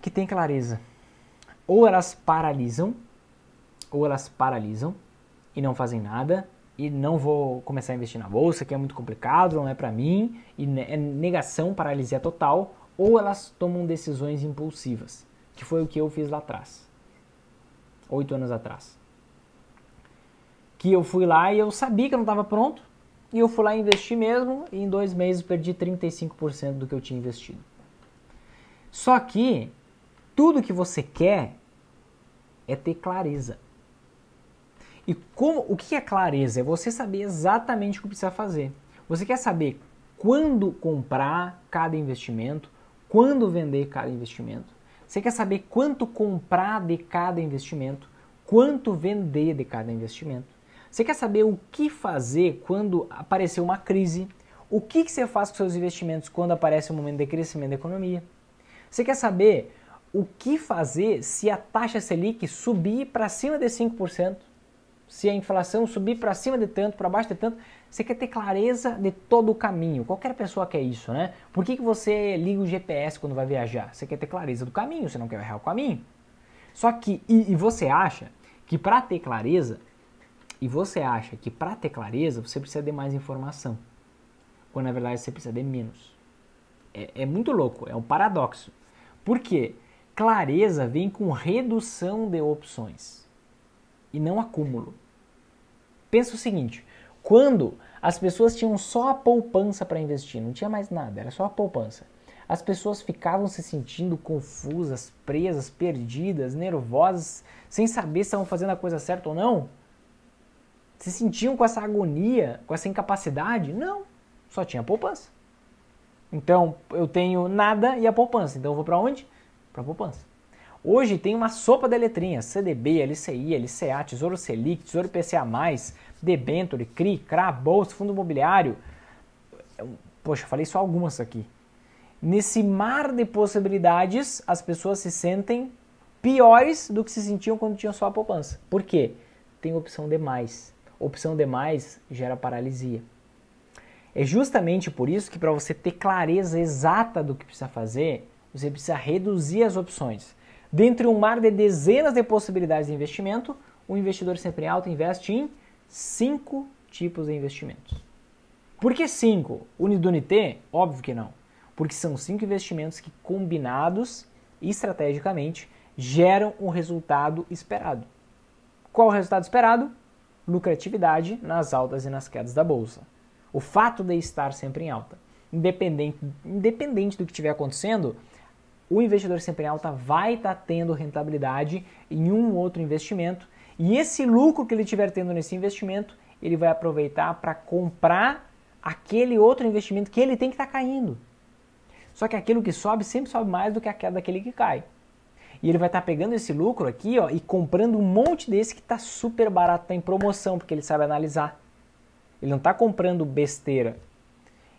que tem clareza. Ou elas paralisam, ou elas paralisam e não fazem nada e não vou começar a investir na bolsa, que é muito complicado, não é para mim, e é negação, paralisia total, ou elas tomam decisões impulsivas, que foi o que eu fiz lá atrás, oito anos atrás. Que eu fui lá e eu sabia que eu não estava pronto, e eu fui lá investir mesmo, e em dois meses perdi 35% do que eu tinha investido. Só que tudo que você quer é ter clareza. E como o que é clareza? É você saber exatamente o que precisa fazer. Você quer saber quando comprar cada investimento, quando vender cada investimento. Você quer saber quanto comprar de cada investimento, quanto vender de cada investimento. Você quer saber o que fazer quando aparecer uma crise, o que, que você faz com seus investimentos quando aparece um momento de crescimento da economia. Você quer saber o que fazer se a taxa Selic subir para cima de 5%, se a inflação subir para cima de tanto, para baixo de tanto. Você quer ter clareza de todo o caminho. Qualquer pessoa quer isso, né? Por que, que você liga o GPS quando vai viajar? Você quer ter clareza do caminho, você não quer errar o caminho. Só que, e, e você acha que para ter clareza, e você acha que para ter clareza você precisa de mais informação, quando na verdade você precisa de menos. É, é muito louco, é um paradoxo. Por quê? clareza vem com redução de opções e não acúmulo. Pensa o seguinte: quando as pessoas tinham só a poupança para investir, não tinha mais nada, era só a poupança. As pessoas ficavam se sentindo confusas, presas, perdidas, nervosas, sem saber se estavam fazendo a coisa certa ou não. Se sentiam com essa agonia, com essa incapacidade? Não, só tinha a poupança. Então eu tenho nada e a poupança. Então eu vou para onde? para poupança. Hoje tem uma sopa de letrinhas: CDB, LCI, LCA, Tesouro Selic, Tesouro PCa+, Debenture, CRI, CRA, Bolsa, Fundo Imobiliário. Poxa, falei só algumas aqui. Nesse mar de possibilidades, as pessoas se sentem piores do que se sentiam quando tinham só a poupança. Por quê? Tem opção demais. Opção demais gera paralisia. É justamente por isso que para você ter clareza exata do que precisa fazer, você precisa reduzir as opções. Dentre um mar de dezenas de possibilidades de investimento, o investidor sempre alto investe em cinco tipos de investimentos. Por que cinco? Unidunité? Óbvio que não. Porque são cinco investimentos que, combinados estrategicamente, geram o um resultado esperado. Qual o resultado esperado? Lucratividade nas altas e nas quedas da bolsa. O fato de estar sempre em alta. Independente, independente do que estiver acontecendo, o investidor sempre alta vai estar tá tendo rentabilidade em um outro investimento e esse lucro que ele tiver tendo nesse investimento, ele vai aproveitar para comprar aquele outro investimento que ele tem que estar tá caindo. Só que aquilo que sobe sempre sobe mais do que a queda daquele que cai. E ele vai estar tá pegando esse lucro aqui ó, e comprando um monte desse que está super barato, está em promoção, porque ele sabe analisar. Ele não está comprando besteira.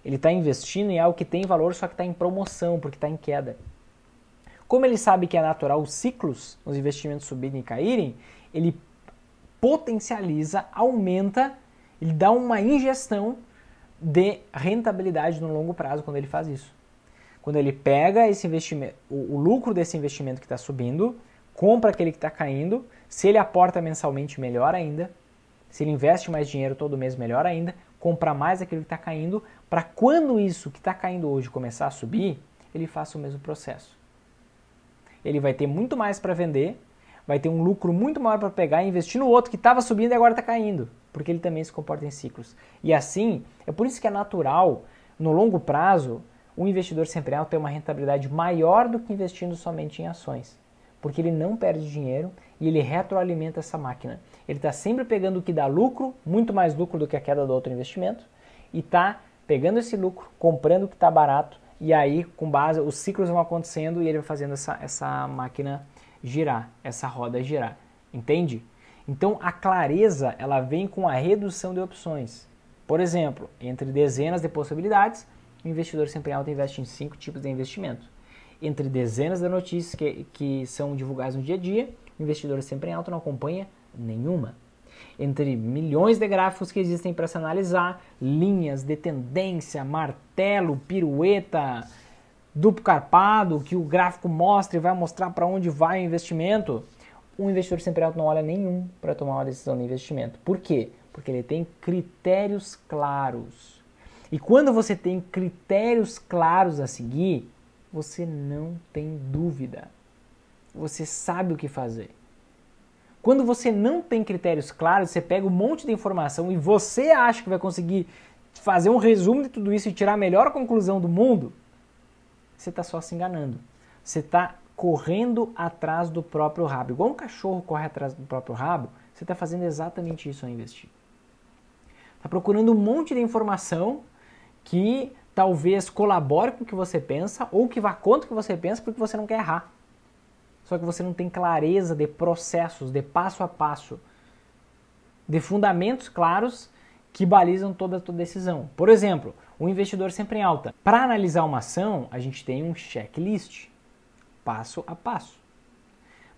Ele está investindo em algo que tem valor, só que está em promoção, porque está em queda. Como ele sabe que é natural os ciclos, os investimentos subirem e caírem, ele potencializa, aumenta, ele dá uma ingestão de rentabilidade no longo prazo quando ele faz isso. Quando ele pega esse investimento, o, o lucro desse investimento que está subindo, compra aquele que está caindo, se ele aporta mensalmente, melhor ainda. Se ele investe mais dinheiro todo mês, melhor ainda. Compra mais aquilo que está caindo, para quando isso que está caindo hoje começar a subir, ele faça o mesmo processo ele vai ter muito mais para vender, vai ter um lucro muito maior para pegar e investir no outro que estava subindo e agora está caindo, porque ele também se comporta em ciclos. E assim, é por isso que é natural, no longo prazo, o investidor sempre ter uma rentabilidade maior do que investindo somente em ações, porque ele não perde dinheiro e ele retroalimenta essa máquina. Ele está sempre pegando o que dá lucro, muito mais lucro do que a queda do outro investimento, e está pegando esse lucro, comprando o que está barato e aí, com base, os ciclos vão acontecendo e ele vai fazendo essa, essa máquina girar, essa roda girar. Entende? Então, a clareza ela vem com a redução de opções. Por exemplo, entre dezenas de possibilidades, o investidor sempre alto investe em cinco tipos de investimento. Entre dezenas de notícias que, que são divulgadas no dia a dia, o investidor sempre em alto não acompanha nenhuma entre milhões de gráficos que existem para se analisar, linhas de tendência, martelo, pirueta, duplo carpado, que o gráfico mostra e vai mostrar para onde vai o investimento. O investidor sempre alto não olha nenhum para tomar uma decisão de investimento. Por quê? Porque ele tem critérios claros. E quando você tem critérios claros a seguir, você não tem dúvida. Você sabe o que fazer. Quando você não tem critérios claros, você pega um monte de informação e você acha que vai conseguir fazer um resumo de tudo isso e tirar a melhor conclusão do mundo, você está só se enganando. Você está correndo atrás do próprio rabo. Igual um cachorro corre atrás do próprio rabo, você está fazendo exatamente isso ao investir. Está procurando um monte de informação que talvez colabore com o que você pensa ou que vá contra o que você pensa porque você não quer errar só que você não tem clareza de processos, de passo a passo, de fundamentos claros que balizam toda a tua decisão. Por exemplo, o investidor sempre em alta. Para analisar uma ação, a gente tem um checklist, passo a passo.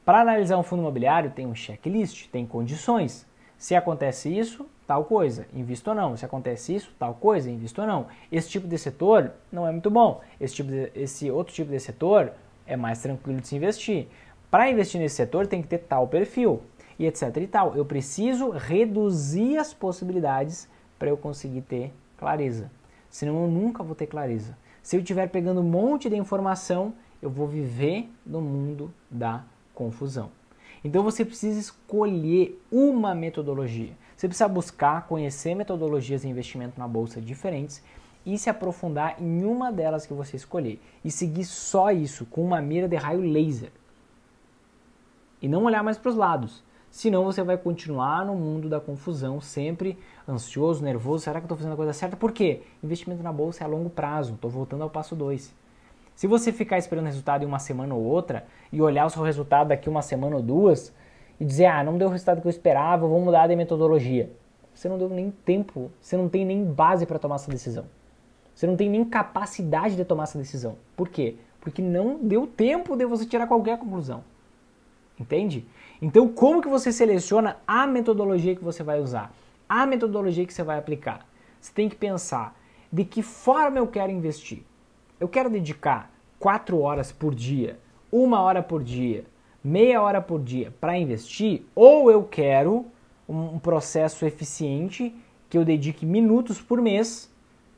Para analisar um fundo imobiliário, tem um checklist, tem condições. Se acontece isso, tal coisa, invisto ou não. Se acontece isso, tal coisa, invisto ou não. Esse tipo de setor não é muito bom. Esse, tipo de, esse outro tipo de setor é mais tranquilo de se investir. Para investir nesse setor tem que ter tal perfil e etc e tal. Eu preciso reduzir as possibilidades para eu conseguir ter clareza. Senão eu nunca vou ter clareza. Se eu estiver pegando um monte de informação, eu vou viver no mundo da confusão. Então você precisa escolher uma metodologia. Você precisa buscar conhecer metodologias de investimento na bolsa diferentes e se aprofundar em uma delas que você escolher e seguir só isso com uma mira de raio laser e não olhar mais para os lados. Senão você vai continuar no mundo da confusão, sempre ansioso, nervoso. Será que eu estou fazendo a coisa certa? Por quê? Investimento na bolsa é a longo prazo. Estou voltando ao passo 2. Se você ficar esperando resultado em uma semana ou outra e olhar o seu resultado daqui uma semana ou duas e dizer, ah, não deu o resultado que eu esperava, vou mudar de metodologia. Você não deu nem tempo, você não tem nem base para tomar essa decisão. Você não tem nem capacidade de tomar essa decisão. Por quê? Porque não deu tempo de você tirar qualquer conclusão. Entende? Então, como que você seleciona a metodologia que você vai usar? A metodologia que você vai aplicar? Você tem que pensar de que forma eu quero investir. Eu quero dedicar 4 horas por dia, uma hora por dia, meia hora por dia para investir, ou eu quero um processo eficiente que eu dedique minutos por mês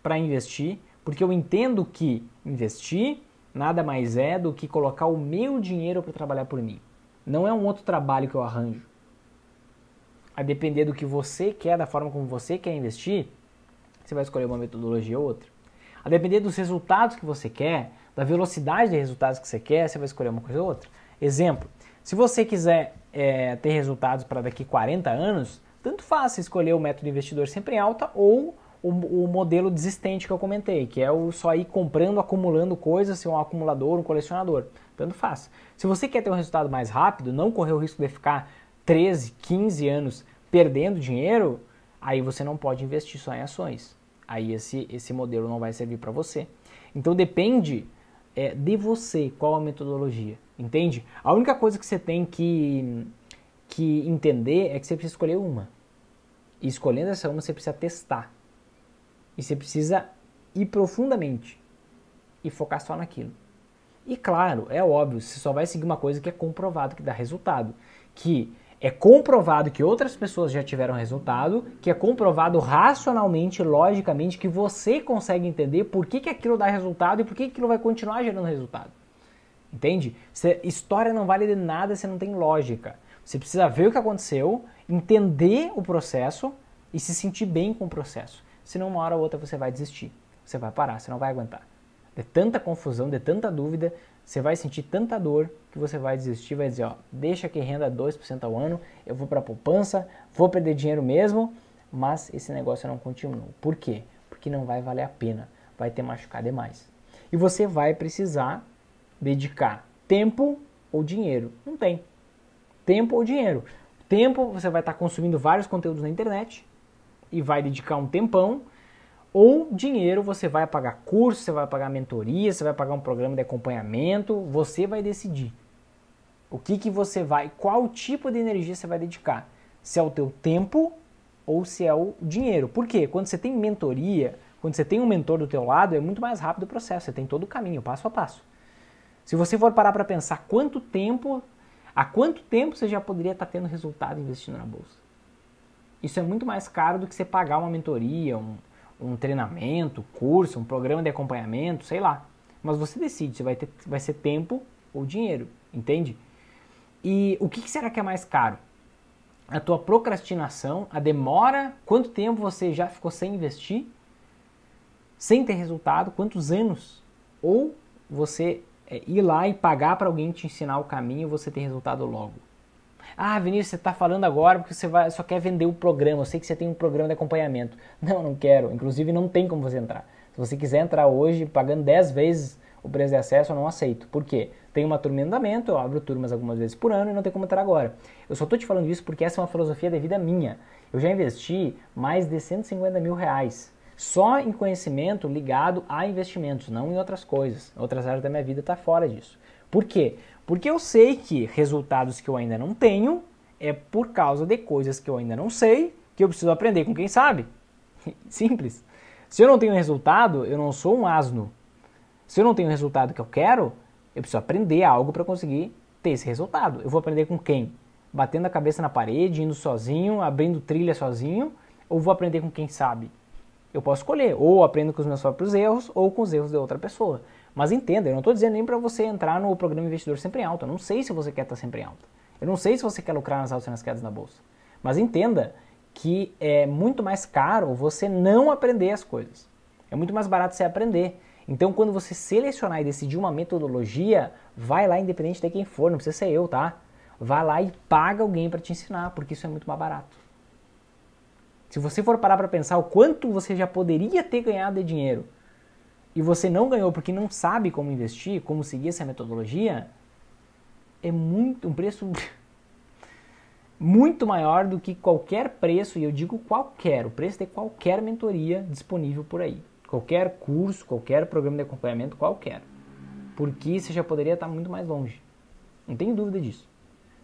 para investir, porque eu entendo que investir nada mais é do que colocar o meu dinheiro para trabalhar por mim. Não é um outro trabalho que eu arranjo. A depender do que você quer, da forma como você quer investir, você vai escolher uma metodologia ou outra. A depender dos resultados que você quer, da velocidade de resultados que você quer, você vai escolher uma coisa ou outra. Exemplo, se você quiser é, ter resultados para daqui 40 anos, tanto faz escolher o método investidor sempre em alta ou o, o, modelo desistente que eu comentei, que é o só ir comprando, acumulando coisas, ser um acumulador, um colecionador. Tanto faz. Se você quer ter um resultado mais rápido, não correr o risco de ficar 13, 15 anos perdendo dinheiro, aí você não pode investir só em ações. Aí esse, esse modelo não vai servir para você. Então depende é, de você qual a metodologia, entende? A única coisa que você tem que, que entender é que você precisa escolher uma. E escolhendo essa uma, você precisa testar. E você precisa ir profundamente e focar só naquilo. E claro, é óbvio, você só vai seguir uma coisa que é comprovado que dá resultado, que é comprovado que outras pessoas já tiveram resultado, que é comprovado racionalmente, logicamente, que você consegue entender por que, que aquilo dá resultado e por que, que aquilo vai continuar gerando resultado. Entende? história não vale de nada se não tem lógica. Você precisa ver o que aconteceu, entender o processo e se sentir bem com o processo senão uma hora ou outra você vai desistir, você vai parar, você não vai aguentar. De é tanta confusão, de é tanta dúvida, você vai sentir tanta dor que você vai desistir, vai dizer, ó, deixa que renda 2% ao ano, eu vou para poupança, vou perder dinheiro mesmo, mas esse negócio não continua. Por quê? Porque não vai valer a pena, vai ter machucado demais. E você vai precisar dedicar tempo ou dinheiro. Não tem. Tempo ou dinheiro. Tempo você vai estar consumindo vários conteúdos na internet, e vai dedicar um tempão, ou dinheiro você vai pagar curso, você vai pagar mentoria, você vai pagar um programa de acompanhamento, você vai decidir. O que que você vai, qual tipo de energia você vai dedicar? Se é o teu tempo ou se é o dinheiro. Por quê? Quando você tem mentoria, quando você tem um mentor do teu lado, é muito mais rápido o processo, você tem todo o caminho, passo a passo. Se você for parar para pensar quanto tempo, há quanto tempo você já poderia estar tá tendo resultado investindo na bolsa? Isso é muito mais caro do que você pagar uma mentoria, um, um treinamento, curso, um programa de acompanhamento, sei lá. Mas você decide se vai, ter, vai ser tempo ou dinheiro, entende? E o que, que será que é mais caro? A tua procrastinação, a demora, quanto tempo você já ficou sem investir, sem ter resultado, quantos anos? Ou você é, ir lá e pagar para alguém te ensinar o caminho e você ter resultado logo? Ah, Vinícius, você está falando agora porque você vai, só quer vender o programa. Eu sei que você tem um programa de acompanhamento. Não, não quero. Inclusive, não tem como você entrar. Se você quiser entrar hoje pagando 10 vezes o preço de acesso, eu não aceito. Por quê? Tem uma turma em andamento, eu abro turmas algumas vezes por ano e não tem como entrar agora. Eu só estou te falando isso porque essa é uma filosofia de vida minha. Eu já investi mais de 150 mil reais só em conhecimento ligado a investimentos, não em outras coisas. Outras áreas da minha vida está fora disso. Por quê? Porque eu sei que resultados que eu ainda não tenho é por causa de coisas que eu ainda não sei, que eu preciso aprender com quem sabe. Simples. Se eu não tenho resultado, eu não sou um asno. Se eu não tenho o resultado que eu quero, eu preciso aprender algo para conseguir ter esse resultado. Eu vou aprender com quem? Batendo a cabeça na parede, indo sozinho, abrindo trilha sozinho, ou vou aprender com quem sabe? Eu posso escolher, ou aprendo com os meus próprios erros, ou com os erros de outra pessoa. Mas entenda, eu não estou dizendo nem para você entrar no programa Investidor Sempre em Alta. Eu não sei se você quer estar tá sempre em alta. Eu não sei se você quer lucrar nas altas e nas quedas na bolsa. Mas entenda que é muito mais caro você não aprender as coisas. É muito mais barato você aprender. Então, quando você selecionar e decidir uma metodologia, vai lá, independente de quem for, não precisa ser eu, tá? Vai lá e paga alguém para te ensinar, porque isso é muito mais barato. Se você for parar para pensar o quanto você já poderia ter ganhado de dinheiro e você não ganhou porque não sabe como investir, como seguir essa metodologia, é muito um preço muito maior do que qualquer preço, e eu digo qualquer, o preço de qualquer mentoria disponível por aí. Qualquer curso, qualquer programa de acompanhamento, qualquer. Porque você já poderia estar muito mais longe. Não tenho dúvida disso.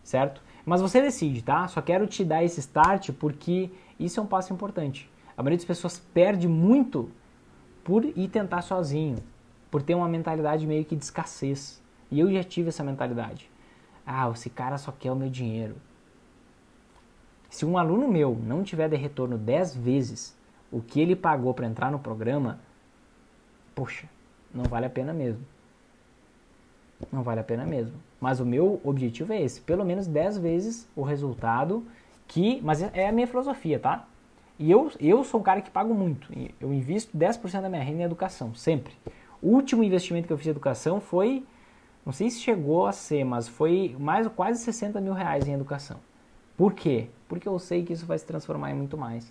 Certo? Mas você decide, tá? Só quero te dar esse start porque isso é um passo importante. A maioria das pessoas perde muito por ir tentar sozinho, por ter uma mentalidade meio que de escassez. E eu já tive essa mentalidade. Ah, esse cara só quer o meu dinheiro. Se um aluno meu não tiver de retorno 10 vezes o que ele pagou para entrar no programa, poxa, não vale a pena mesmo. Não vale a pena mesmo. Mas o meu objetivo é esse, pelo menos 10 vezes o resultado que, mas é, é a minha filosofia, tá? E eu, eu sou um cara que pago muito. Eu invisto 10% da minha renda em educação, sempre. O último investimento que eu fiz em educação foi, não sei se chegou a ser, mas foi mais quase 60 mil reais em educação. Por quê? Porque eu sei que isso vai se transformar em muito mais.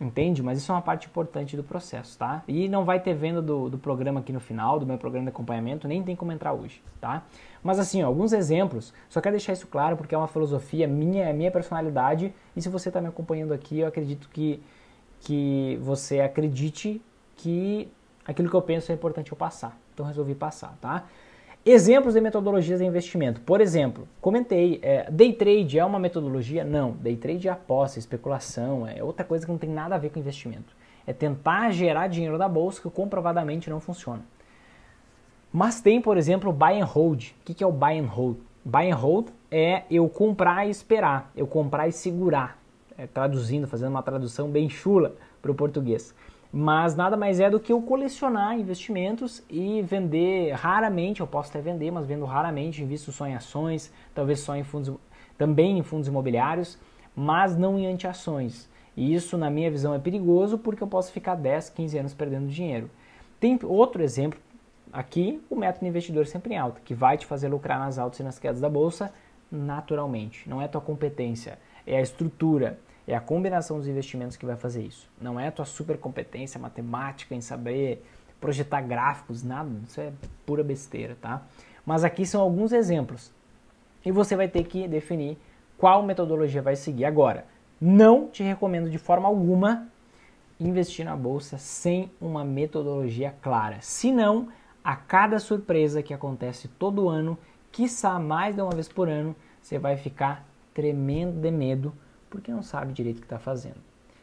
Entende? Mas isso é uma parte importante do processo, tá? E não vai ter venda do, do programa aqui no final, do meu programa de acompanhamento, nem tem como entrar hoje, tá? Mas assim, ó, alguns exemplos, só quero deixar isso claro porque é uma filosofia minha, é minha personalidade, e se você está me acompanhando aqui, eu acredito que, que você acredite que aquilo que eu penso é importante eu passar. Então resolvi passar, tá? Exemplos de metodologias de investimento. Por exemplo, comentei, é, day trade é uma metodologia? Não. Day trade é aposta, é especulação, é outra coisa que não tem nada a ver com investimento. É tentar gerar dinheiro da bolsa que comprovadamente não funciona. Mas tem, por exemplo, buy and hold. O que é o buy and hold? Buy and hold é eu comprar e esperar, eu comprar e segurar. É, traduzindo, fazendo uma tradução bem chula para o português mas nada mais é do que eu colecionar investimentos e vender raramente, eu posso até vender, mas vendo raramente, invisto só em ações, talvez só em fundos, também em fundos imobiliários, mas não em antiações. E isso, na minha visão, é perigoso porque eu posso ficar 10, 15 anos perdendo dinheiro. Tem outro exemplo aqui, o método investidor sempre em alta, que vai te fazer lucrar nas altas e nas quedas da bolsa naturalmente. Não é tua competência, é a estrutura. É a combinação dos investimentos que vai fazer isso. Não é a tua super competência matemática em saber projetar gráficos, nada. Isso é pura besteira, tá? Mas aqui são alguns exemplos. E você vai ter que definir qual metodologia vai seguir agora. Não te recomendo de forma alguma investir na bolsa sem uma metodologia clara. Se não, a cada surpresa que acontece todo ano, quiçá mais de uma vez por ano, você vai ficar tremendo de medo porque não sabe direito o que está fazendo.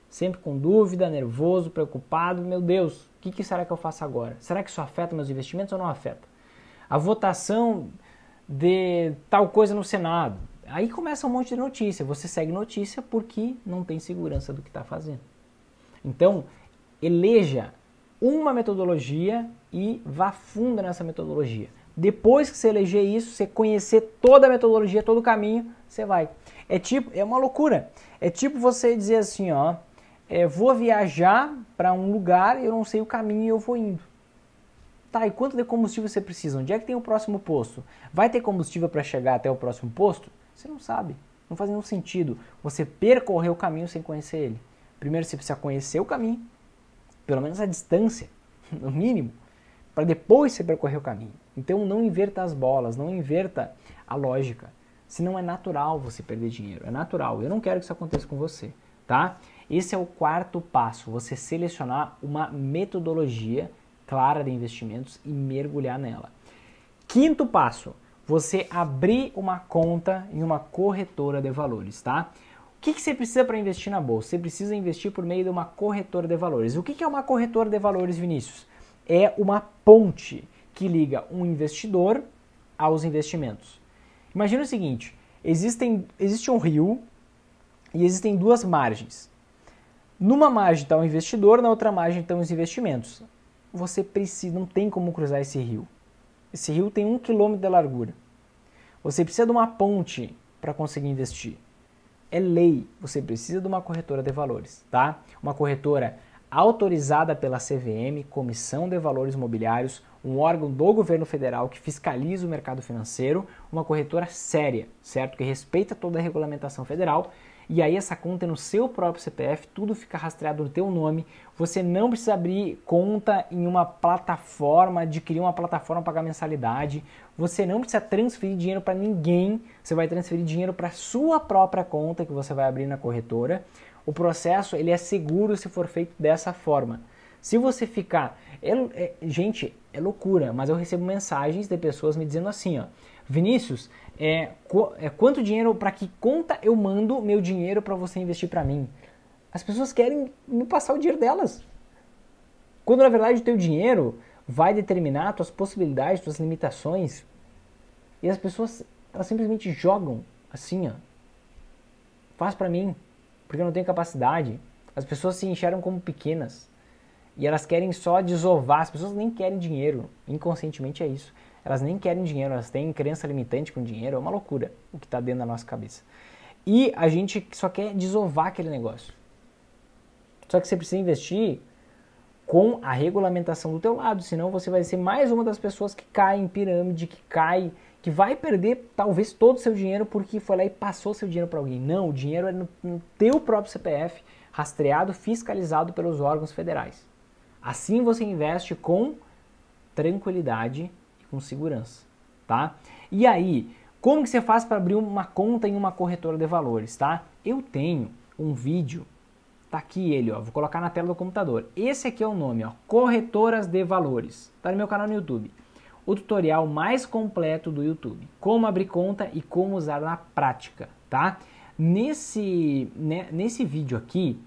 Sempre com dúvida, nervoso, preocupado, meu Deus, o que, que, será que eu faço agora? Será que isso afeta meus investimentos ou não afeta? A votação de tal coisa no Senado. Aí começa um monte de notícia. Você segue notícia porque não tem segurança do que está fazendo. Então, eleja uma metodologia e vá fundo nessa metodologia. Depois que você eleger isso, você conhecer toda a metodologia, todo o caminho, você vai. É tipo, é uma loucura. É tipo você dizer assim, ó, é, vou viajar para um lugar, e eu não sei o caminho e eu vou indo. Tá, e quanto de combustível você precisa? Onde é que tem o próximo posto? Vai ter combustível para chegar até o próximo posto? Você não sabe. Não faz nenhum sentido você percorrer o caminho sem conhecer ele. Primeiro você precisa conhecer o caminho, pelo menos a distância, no mínimo, para depois você percorrer o caminho. Então não inverta as bolas, não inverta a lógica se não é natural você perder dinheiro. É natural. Eu não quero que isso aconteça com você, tá? Esse é o quarto passo, você selecionar uma metodologia clara de investimentos e mergulhar nela. Quinto passo, você abrir uma conta em uma corretora de valores, tá? O que, que você precisa para investir na bolsa? Você precisa investir por meio de uma corretora de valores. O que, que é uma corretora de valores, Vinícius? É uma ponte que liga um investidor aos investimentos. Imagina o seguinte: existem, existe um rio e existem duas margens. Numa margem está o um investidor, na outra margem estão os investimentos. Você precisa, não tem como cruzar esse rio. Esse rio tem um quilômetro de largura. Você precisa de uma ponte para conseguir investir. É lei, você precisa de uma corretora de valores, tá? Uma corretora autorizada pela CVM, Comissão de Valores Mobiliários, um órgão do governo federal que fiscaliza o mercado financeiro, uma corretora séria, certo? Que respeita toda a regulamentação federal. E aí essa conta é no seu próprio CPF, tudo fica rastreado no teu nome. Você não precisa abrir conta em uma plataforma, adquirir uma plataforma para pagar mensalidade. Você não precisa transferir dinheiro para ninguém. Você vai transferir dinheiro para sua própria conta que você vai abrir na corretora. O processo ele é seguro se for feito dessa forma. Se você ficar, é, é, gente, é loucura, mas eu recebo mensagens de pessoas me dizendo assim, ó, Vinícius, é, co, é quanto dinheiro para que conta eu mando meu dinheiro para você investir para mim? As pessoas querem me passar o dinheiro delas. Quando na verdade o teu dinheiro vai determinar tuas possibilidades, tuas limitações. E as pessoas, elas simplesmente jogam assim, ó. Faz para mim porque não tem capacidade. As pessoas se enxergam como pequenas e elas querem só desovar. As pessoas nem querem dinheiro, inconscientemente é isso. Elas nem querem dinheiro, elas têm crença limitante com dinheiro, é uma loucura o que está dentro da nossa cabeça. E a gente só quer desovar aquele negócio. Só que você precisa investir com a regulamentação do teu lado, senão você vai ser mais uma das pessoas que cai em pirâmide, que cai que vai perder talvez todo o seu dinheiro porque foi lá e passou seu dinheiro para alguém. Não, o dinheiro é no, no teu próprio CPF, rastreado, fiscalizado pelos órgãos federais. Assim você investe com tranquilidade e com segurança, tá? E aí, como que você faz para abrir uma conta em uma corretora de valores, tá? Eu tenho um vídeo, tá aqui ele, ó, vou colocar na tela do computador. Esse aqui é o nome, ó, corretoras de valores. Tá no meu canal no YouTube o tutorial mais completo do YouTube, como abrir conta e como usar na prática, tá? Nesse, né, nesse vídeo aqui,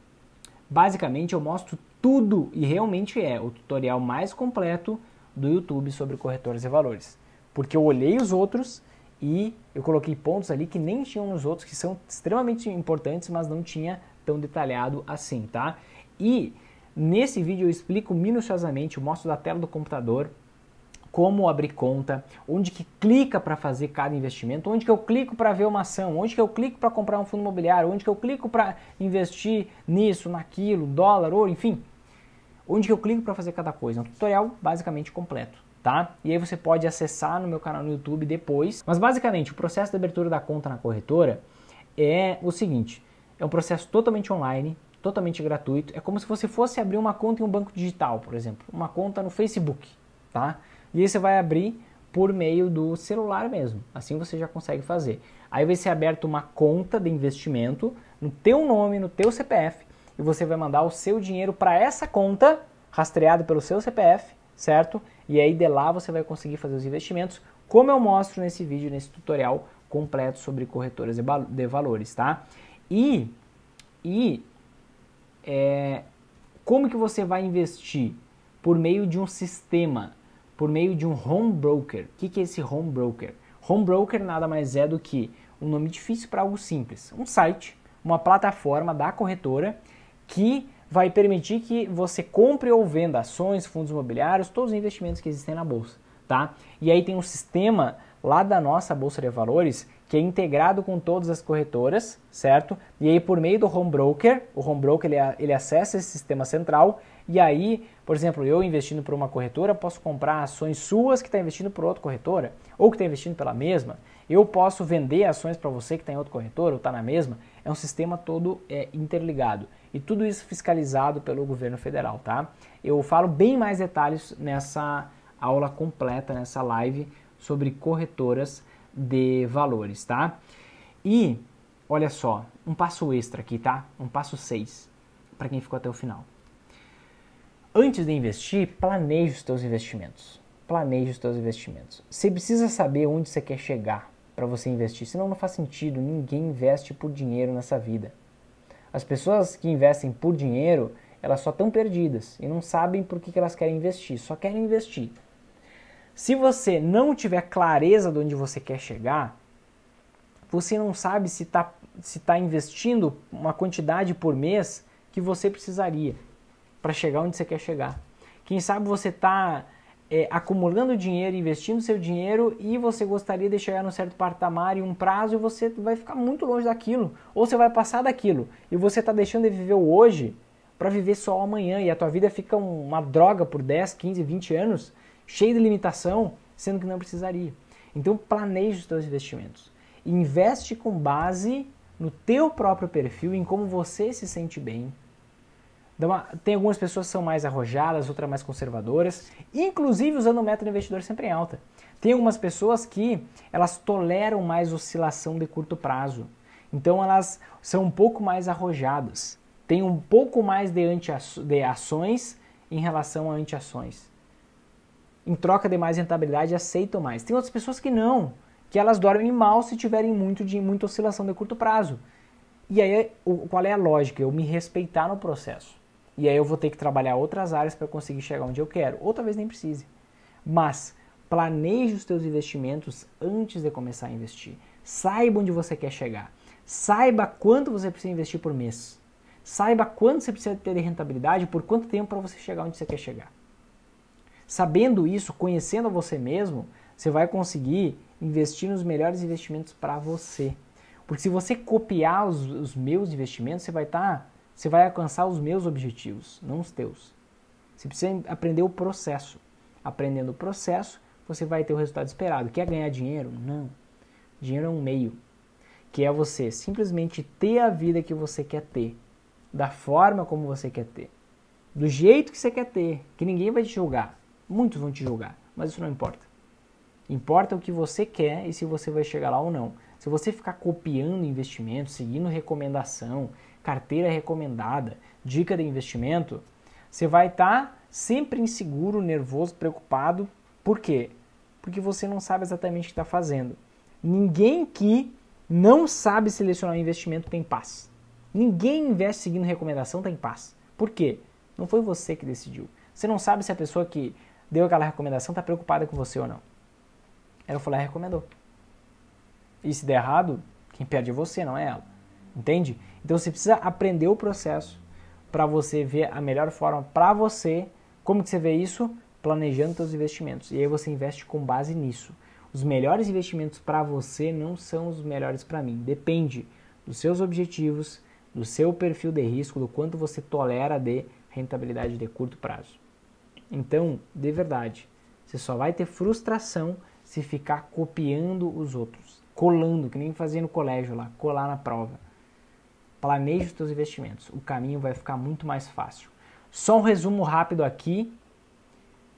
basicamente eu mostro tudo e realmente é o tutorial mais completo do YouTube sobre corretores e valores, porque eu olhei os outros e eu coloquei pontos ali que nem tinham nos outros que são extremamente importantes, mas não tinha tão detalhado assim, tá? E nesse vídeo eu explico minuciosamente, eu mostro da tela do computador como abrir conta, onde que clica para fazer cada investimento, onde que eu clico para ver uma ação, onde que eu clico para comprar um fundo imobiliário, onde que eu clico para investir nisso, naquilo, dólar, ouro, enfim. Onde que eu clico para fazer cada coisa. É um tutorial basicamente completo. Tá? E aí você pode acessar no meu canal no YouTube depois. Mas basicamente, o processo de abertura da conta na corretora é o seguinte: é um processo totalmente online, totalmente gratuito. É como se você fosse abrir uma conta em um banco digital, por exemplo, uma conta no Facebook, tá? E aí você vai abrir por meio do celular mesmo. Assim você já consegue fazer. Aí vai ser aberta uma conta de investimento no teu nome, no teu CPF, e você vai mandar o seu dinheiro para essa conta rastreado pelo seu CPF, certo? E aí de lá você vai conseguir fazer os investimentos, como eu mostro nesse vídeo, nesse tutorial completo sobre corretoras de valores, tá? E e é, como que você vai investir por meio de um sistema por meio de um home broker. O que, que é esse home broker? Home broker nada mais é do que um nome difícil para algo simples, um site, uma plataforma da corretora que vai permitir que você compre ou venda ações, fundos imobiliários, todos os investimentos que existem na bolsa, tá? E aí tem um sistema lá da nossa bolsa de valores que é integrado com todas as corretoras, certo? E aí por meio do home broker, o home broker ele, ele acessa esse sistema central e aí por exemplo, eu investindo por uma corretora, posso comprar ações suas que está investindo por outra corretora, ou que está investindo pela mesma. Eu posso vender ações para você que está em outra corretora ou está na mesma. É um sistema todo é, interligado. E tudo isso fiscalizado pelo governo federal, tá? Eu falo bem mais detalhes nessa aula completa, nessa live, sobre corretoras de valores, tá? E, olha só, um passo extra aqui, tá? Um passo 6, para quem ficou até o final. Antes de investir, planeje os seus investimentos. Planeje os seus investimentos. Você precisa saber onde você quer chegar para você investir, senão não faz sentido. Ninguém investe por dinheiro nessa vida. As pessoas que investem por dinheiro, elas só estão perdidas e não sabem por que, que elas querem investir, só querem investir. Se você não tiver clareza de onde você quer chegar, você não sabe se está se tá investindo uma quantidade por mês que você precisaria para chegar onde você quer chegar. Quem sabe você está é, acumulando dinheiro, investindo seu dinheiro e você gostaria de chegar num certo patamar e um prazo e você vai ficar muito longe daquilo, ou você vai passar daquilo e você está deixando de viver o hoje para viver só o amanhã e a tua vida fica uma droga por 10, 15, 20 anos, cheia de limitação, sendo que não precisaria. Então planeje os teus investimentos. Investe com base no teu próprio perfil, em como você se sente bem, então, tem algumas pessoas que são mais arrojadas, outras mais conservadoras, inclusive usando o método investidor sempre em alta. Tem algumas pessoas que elas toleram mais oscilação de curto prazo. Então elas são um pouco mais arrojadas, têm um pouco mais de, anti de ações em relação a antiações. Em troca de mais rentabilidade, aceitam mais. Tem outras pessoas que não, que elas dormem mal se tiverem muito de muita oscilação de curto prazo. E aí, qual é a lógica? Eu me respeitar no processo. E aí eu vou ter que trabalhar outras áreas para conseguir chegar onde eu quero, ou talvez nem precise. Mas planeje os teus investimentos antes de começar a investir. Saiba onde você quer chegar. Saiba quanto você precisa investir por mês. Saiba quanto você precisa ter de rentabilidade por quanto tempo para você chegar onde você quer chegar. Sabendo isso, conhecendo a você mesmo, você vai conseguir investir nos melhores investimentos para você. Porque se você copiar os, os meus investimentos, você vai estar tá você vai alcançar os meus objetivos, não os teus. Você precisa aprender o processo. Aprendendo o processo, você vai ter o resultado esperado. Quer ganhar dinheiro? Não. Dinheiro é um meio, que é você simplesmente ter a vida que você quer ter, da forma como você quer ter, do jeito que você quer ter, que ninguém vai te julgar. Muitos vão te julgar, mas isso não importa. Importa o que você quer e se você vai chegar lá ou não. Se você ficar copiando investimento, seguindo recomendação, carteira recomendada, dica de investimento, você vai estar tá sempre inseguro, nervoso, preocupado. Por quê? Porque você não sabe exatamente o que está fazendo. Ninguém que não sabe selecionar um investimento tem paz. Ninguém investe seguindo recomendação tem paz. Por quê? Não foi você que decidiu. Você não sabe se a pessoa que deu aquela recomendação está preocupada com você ou não. Ela falou lá recomendou. E se der errado, quem perde é você, não é ela. Entende? Então você precisa aprender o processo para você ver a melhor forma para você. Como que você vê isso? Planejando seus investimentos. E aí você investe com base nisso. Os melhores investimentos para você não são os melhores para mim. Depende dos seus objetivos, do seu perfil de risco, do quanto você tolera de rentabilidade de curto prazo. Então, de verdade, você só vai ter frustração se ficar copiando os outros, colando, que nem fazia no colégio lá, colar na prova. Planeje os seus investimentos. O caminho vai ficar muito mais fácil. Só um resumo rápido aqui.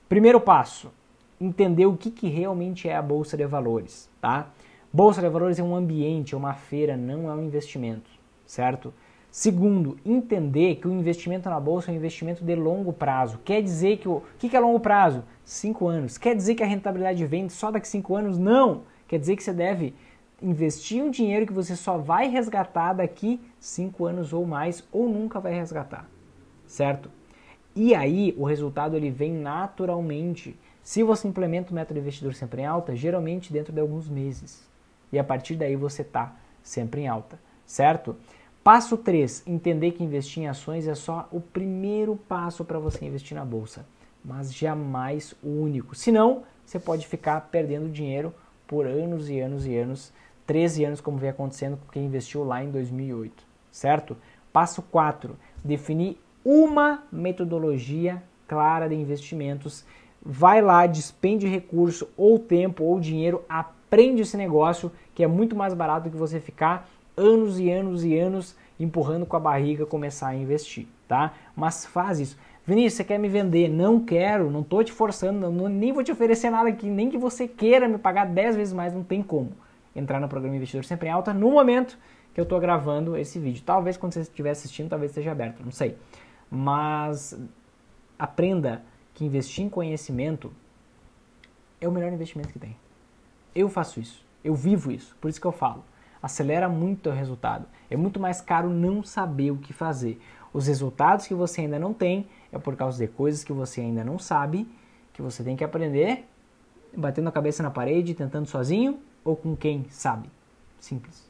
Primeiro passo, entender o que, que realmente é a bolsa de valores, tá? Bolsa de valores é um ambiente, é uma feira, não é um investimento, certo? Segundo, entender que o investimento na bolsa é um investimento de longo prazo. Quer dizer que o, o que, que é longo prazo? Cinco anos. Quer dizer que a rentabilidade vende só daqui cinco anos? Não. Quer dizer que você deve investir um dinheiro que você só vai resgatar daqui 5 anos ou mais ou nunca vai resgatar, certo? E aí o resultado ele vem naturalmente. Se você implementa o método investidor sempre em alta, geralmente dentro de alguns meses. E a partir daí você está sempre em alta, certo? Passo 3, entender que investir em ações é só o primeiro passo para você investir na bolsa, mas jamais o único. Senão, você pode ficar perdendo dinheiro por anos e anos e anos 13 anos, como vem acontecendo com quem investiu lá em 2008, certo? Passo 4, definir uma metodologia clara de investimentos. Vai lá, despende recurso ou tempo ou dinheiro, aprende esse negócio que é muito mais barato do que você ficar anos e anos e anos empurrando com a barriga começar a investir, tá? Mas faz isso. Vinícius, você quer me vender? Não quero, não tô te forçando, não, nem vou te oferecer nada que nem que você queira me pagar 10 vezes mais, não tem como entrar no programa Investidor Sempre em Alta no momento que eu estou gravando esse vídeo. Talvez quando você estiver assistindo, talvez esteja aberto, não sei. Mas aprenda que investir em conhecimento é o melhor investimento que tem. Eu faço isso, eu vivo isso, por isso que eu falo. Acelera muito o resultado. É muito mais caro não saber o que fazer. Os resultados que você ainda não tem é por causa de coisas que você ainda não sabe, que você tem que aprender batendo a cabeça na parede, tentando sozinho ou com quem sabe. Simples.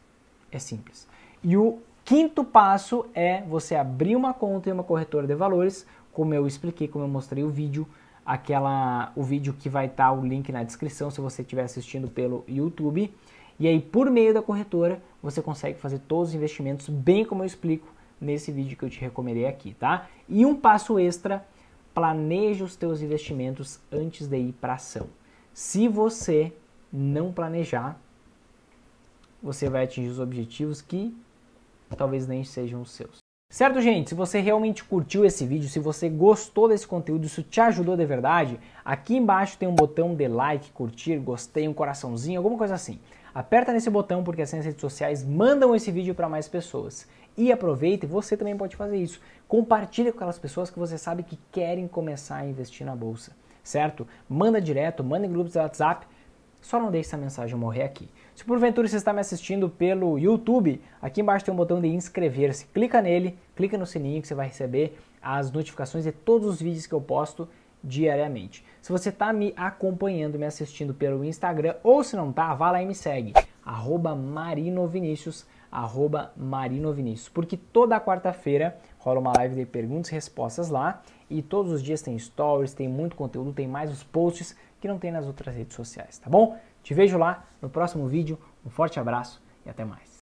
É simples. E o quinto passo é você abrir uma conta em uma corretora de valores, como eu expliquei, como eu mostrei o vídeo, aquela o vídeo que vai estar tá o link na descrição se você estiver assistindo pelo YouTube. E aí por meio da corretora, você consegue fazer todos os investimentos bem como eu explico nesse vídeo que eu te recomendei aqui, tá? E um passo extra, planeja os teus investimentos antes de ir para ação. Se você não planejar, você vai atingir os objetivos que talvez nem sejam os seus. Certo, gente? Se você realmente curtiu esse vídeo, se você gostou desse conteúdo, se te ajudou de verdade, aqui embaixo tem um botão de like, curtir, gostei, um coraçãozinho, alguma coisa assim. Aperta nesse botão porque assim as redes sociais mandam esse vídeo para mais pessoas. E aproveita, você também pode fazer isso. Compartilha com aquelas pessoas que você sabe que querem começar a investir na bolsa, certo? Manda direto, manda em grupos do WhatsApp, só não deixe essa mensagem morrer aqui. Se porventura você está me assistindo pelo YouTube, aqui embaixo tem um botão de inscrever-se. Clica nele, clica no sininho que você vai receber as notificações de todos os vídeos que eu posto diariamente. Se você está me acompanhando, me assistindo pelo Instagram, ou se não está, vá lá e me segue, arroba marinovinicius, arroba marinovinicius, porque toda quarta-feira rola uma live de perguntas e respostas lá, e todos os dias tem stories, tem muito conteúdo, tem mais os posts, que não tem nas outras redes sociais, tá bom? Te vejo lá no próximo vídeo, um forte abraço e até mais.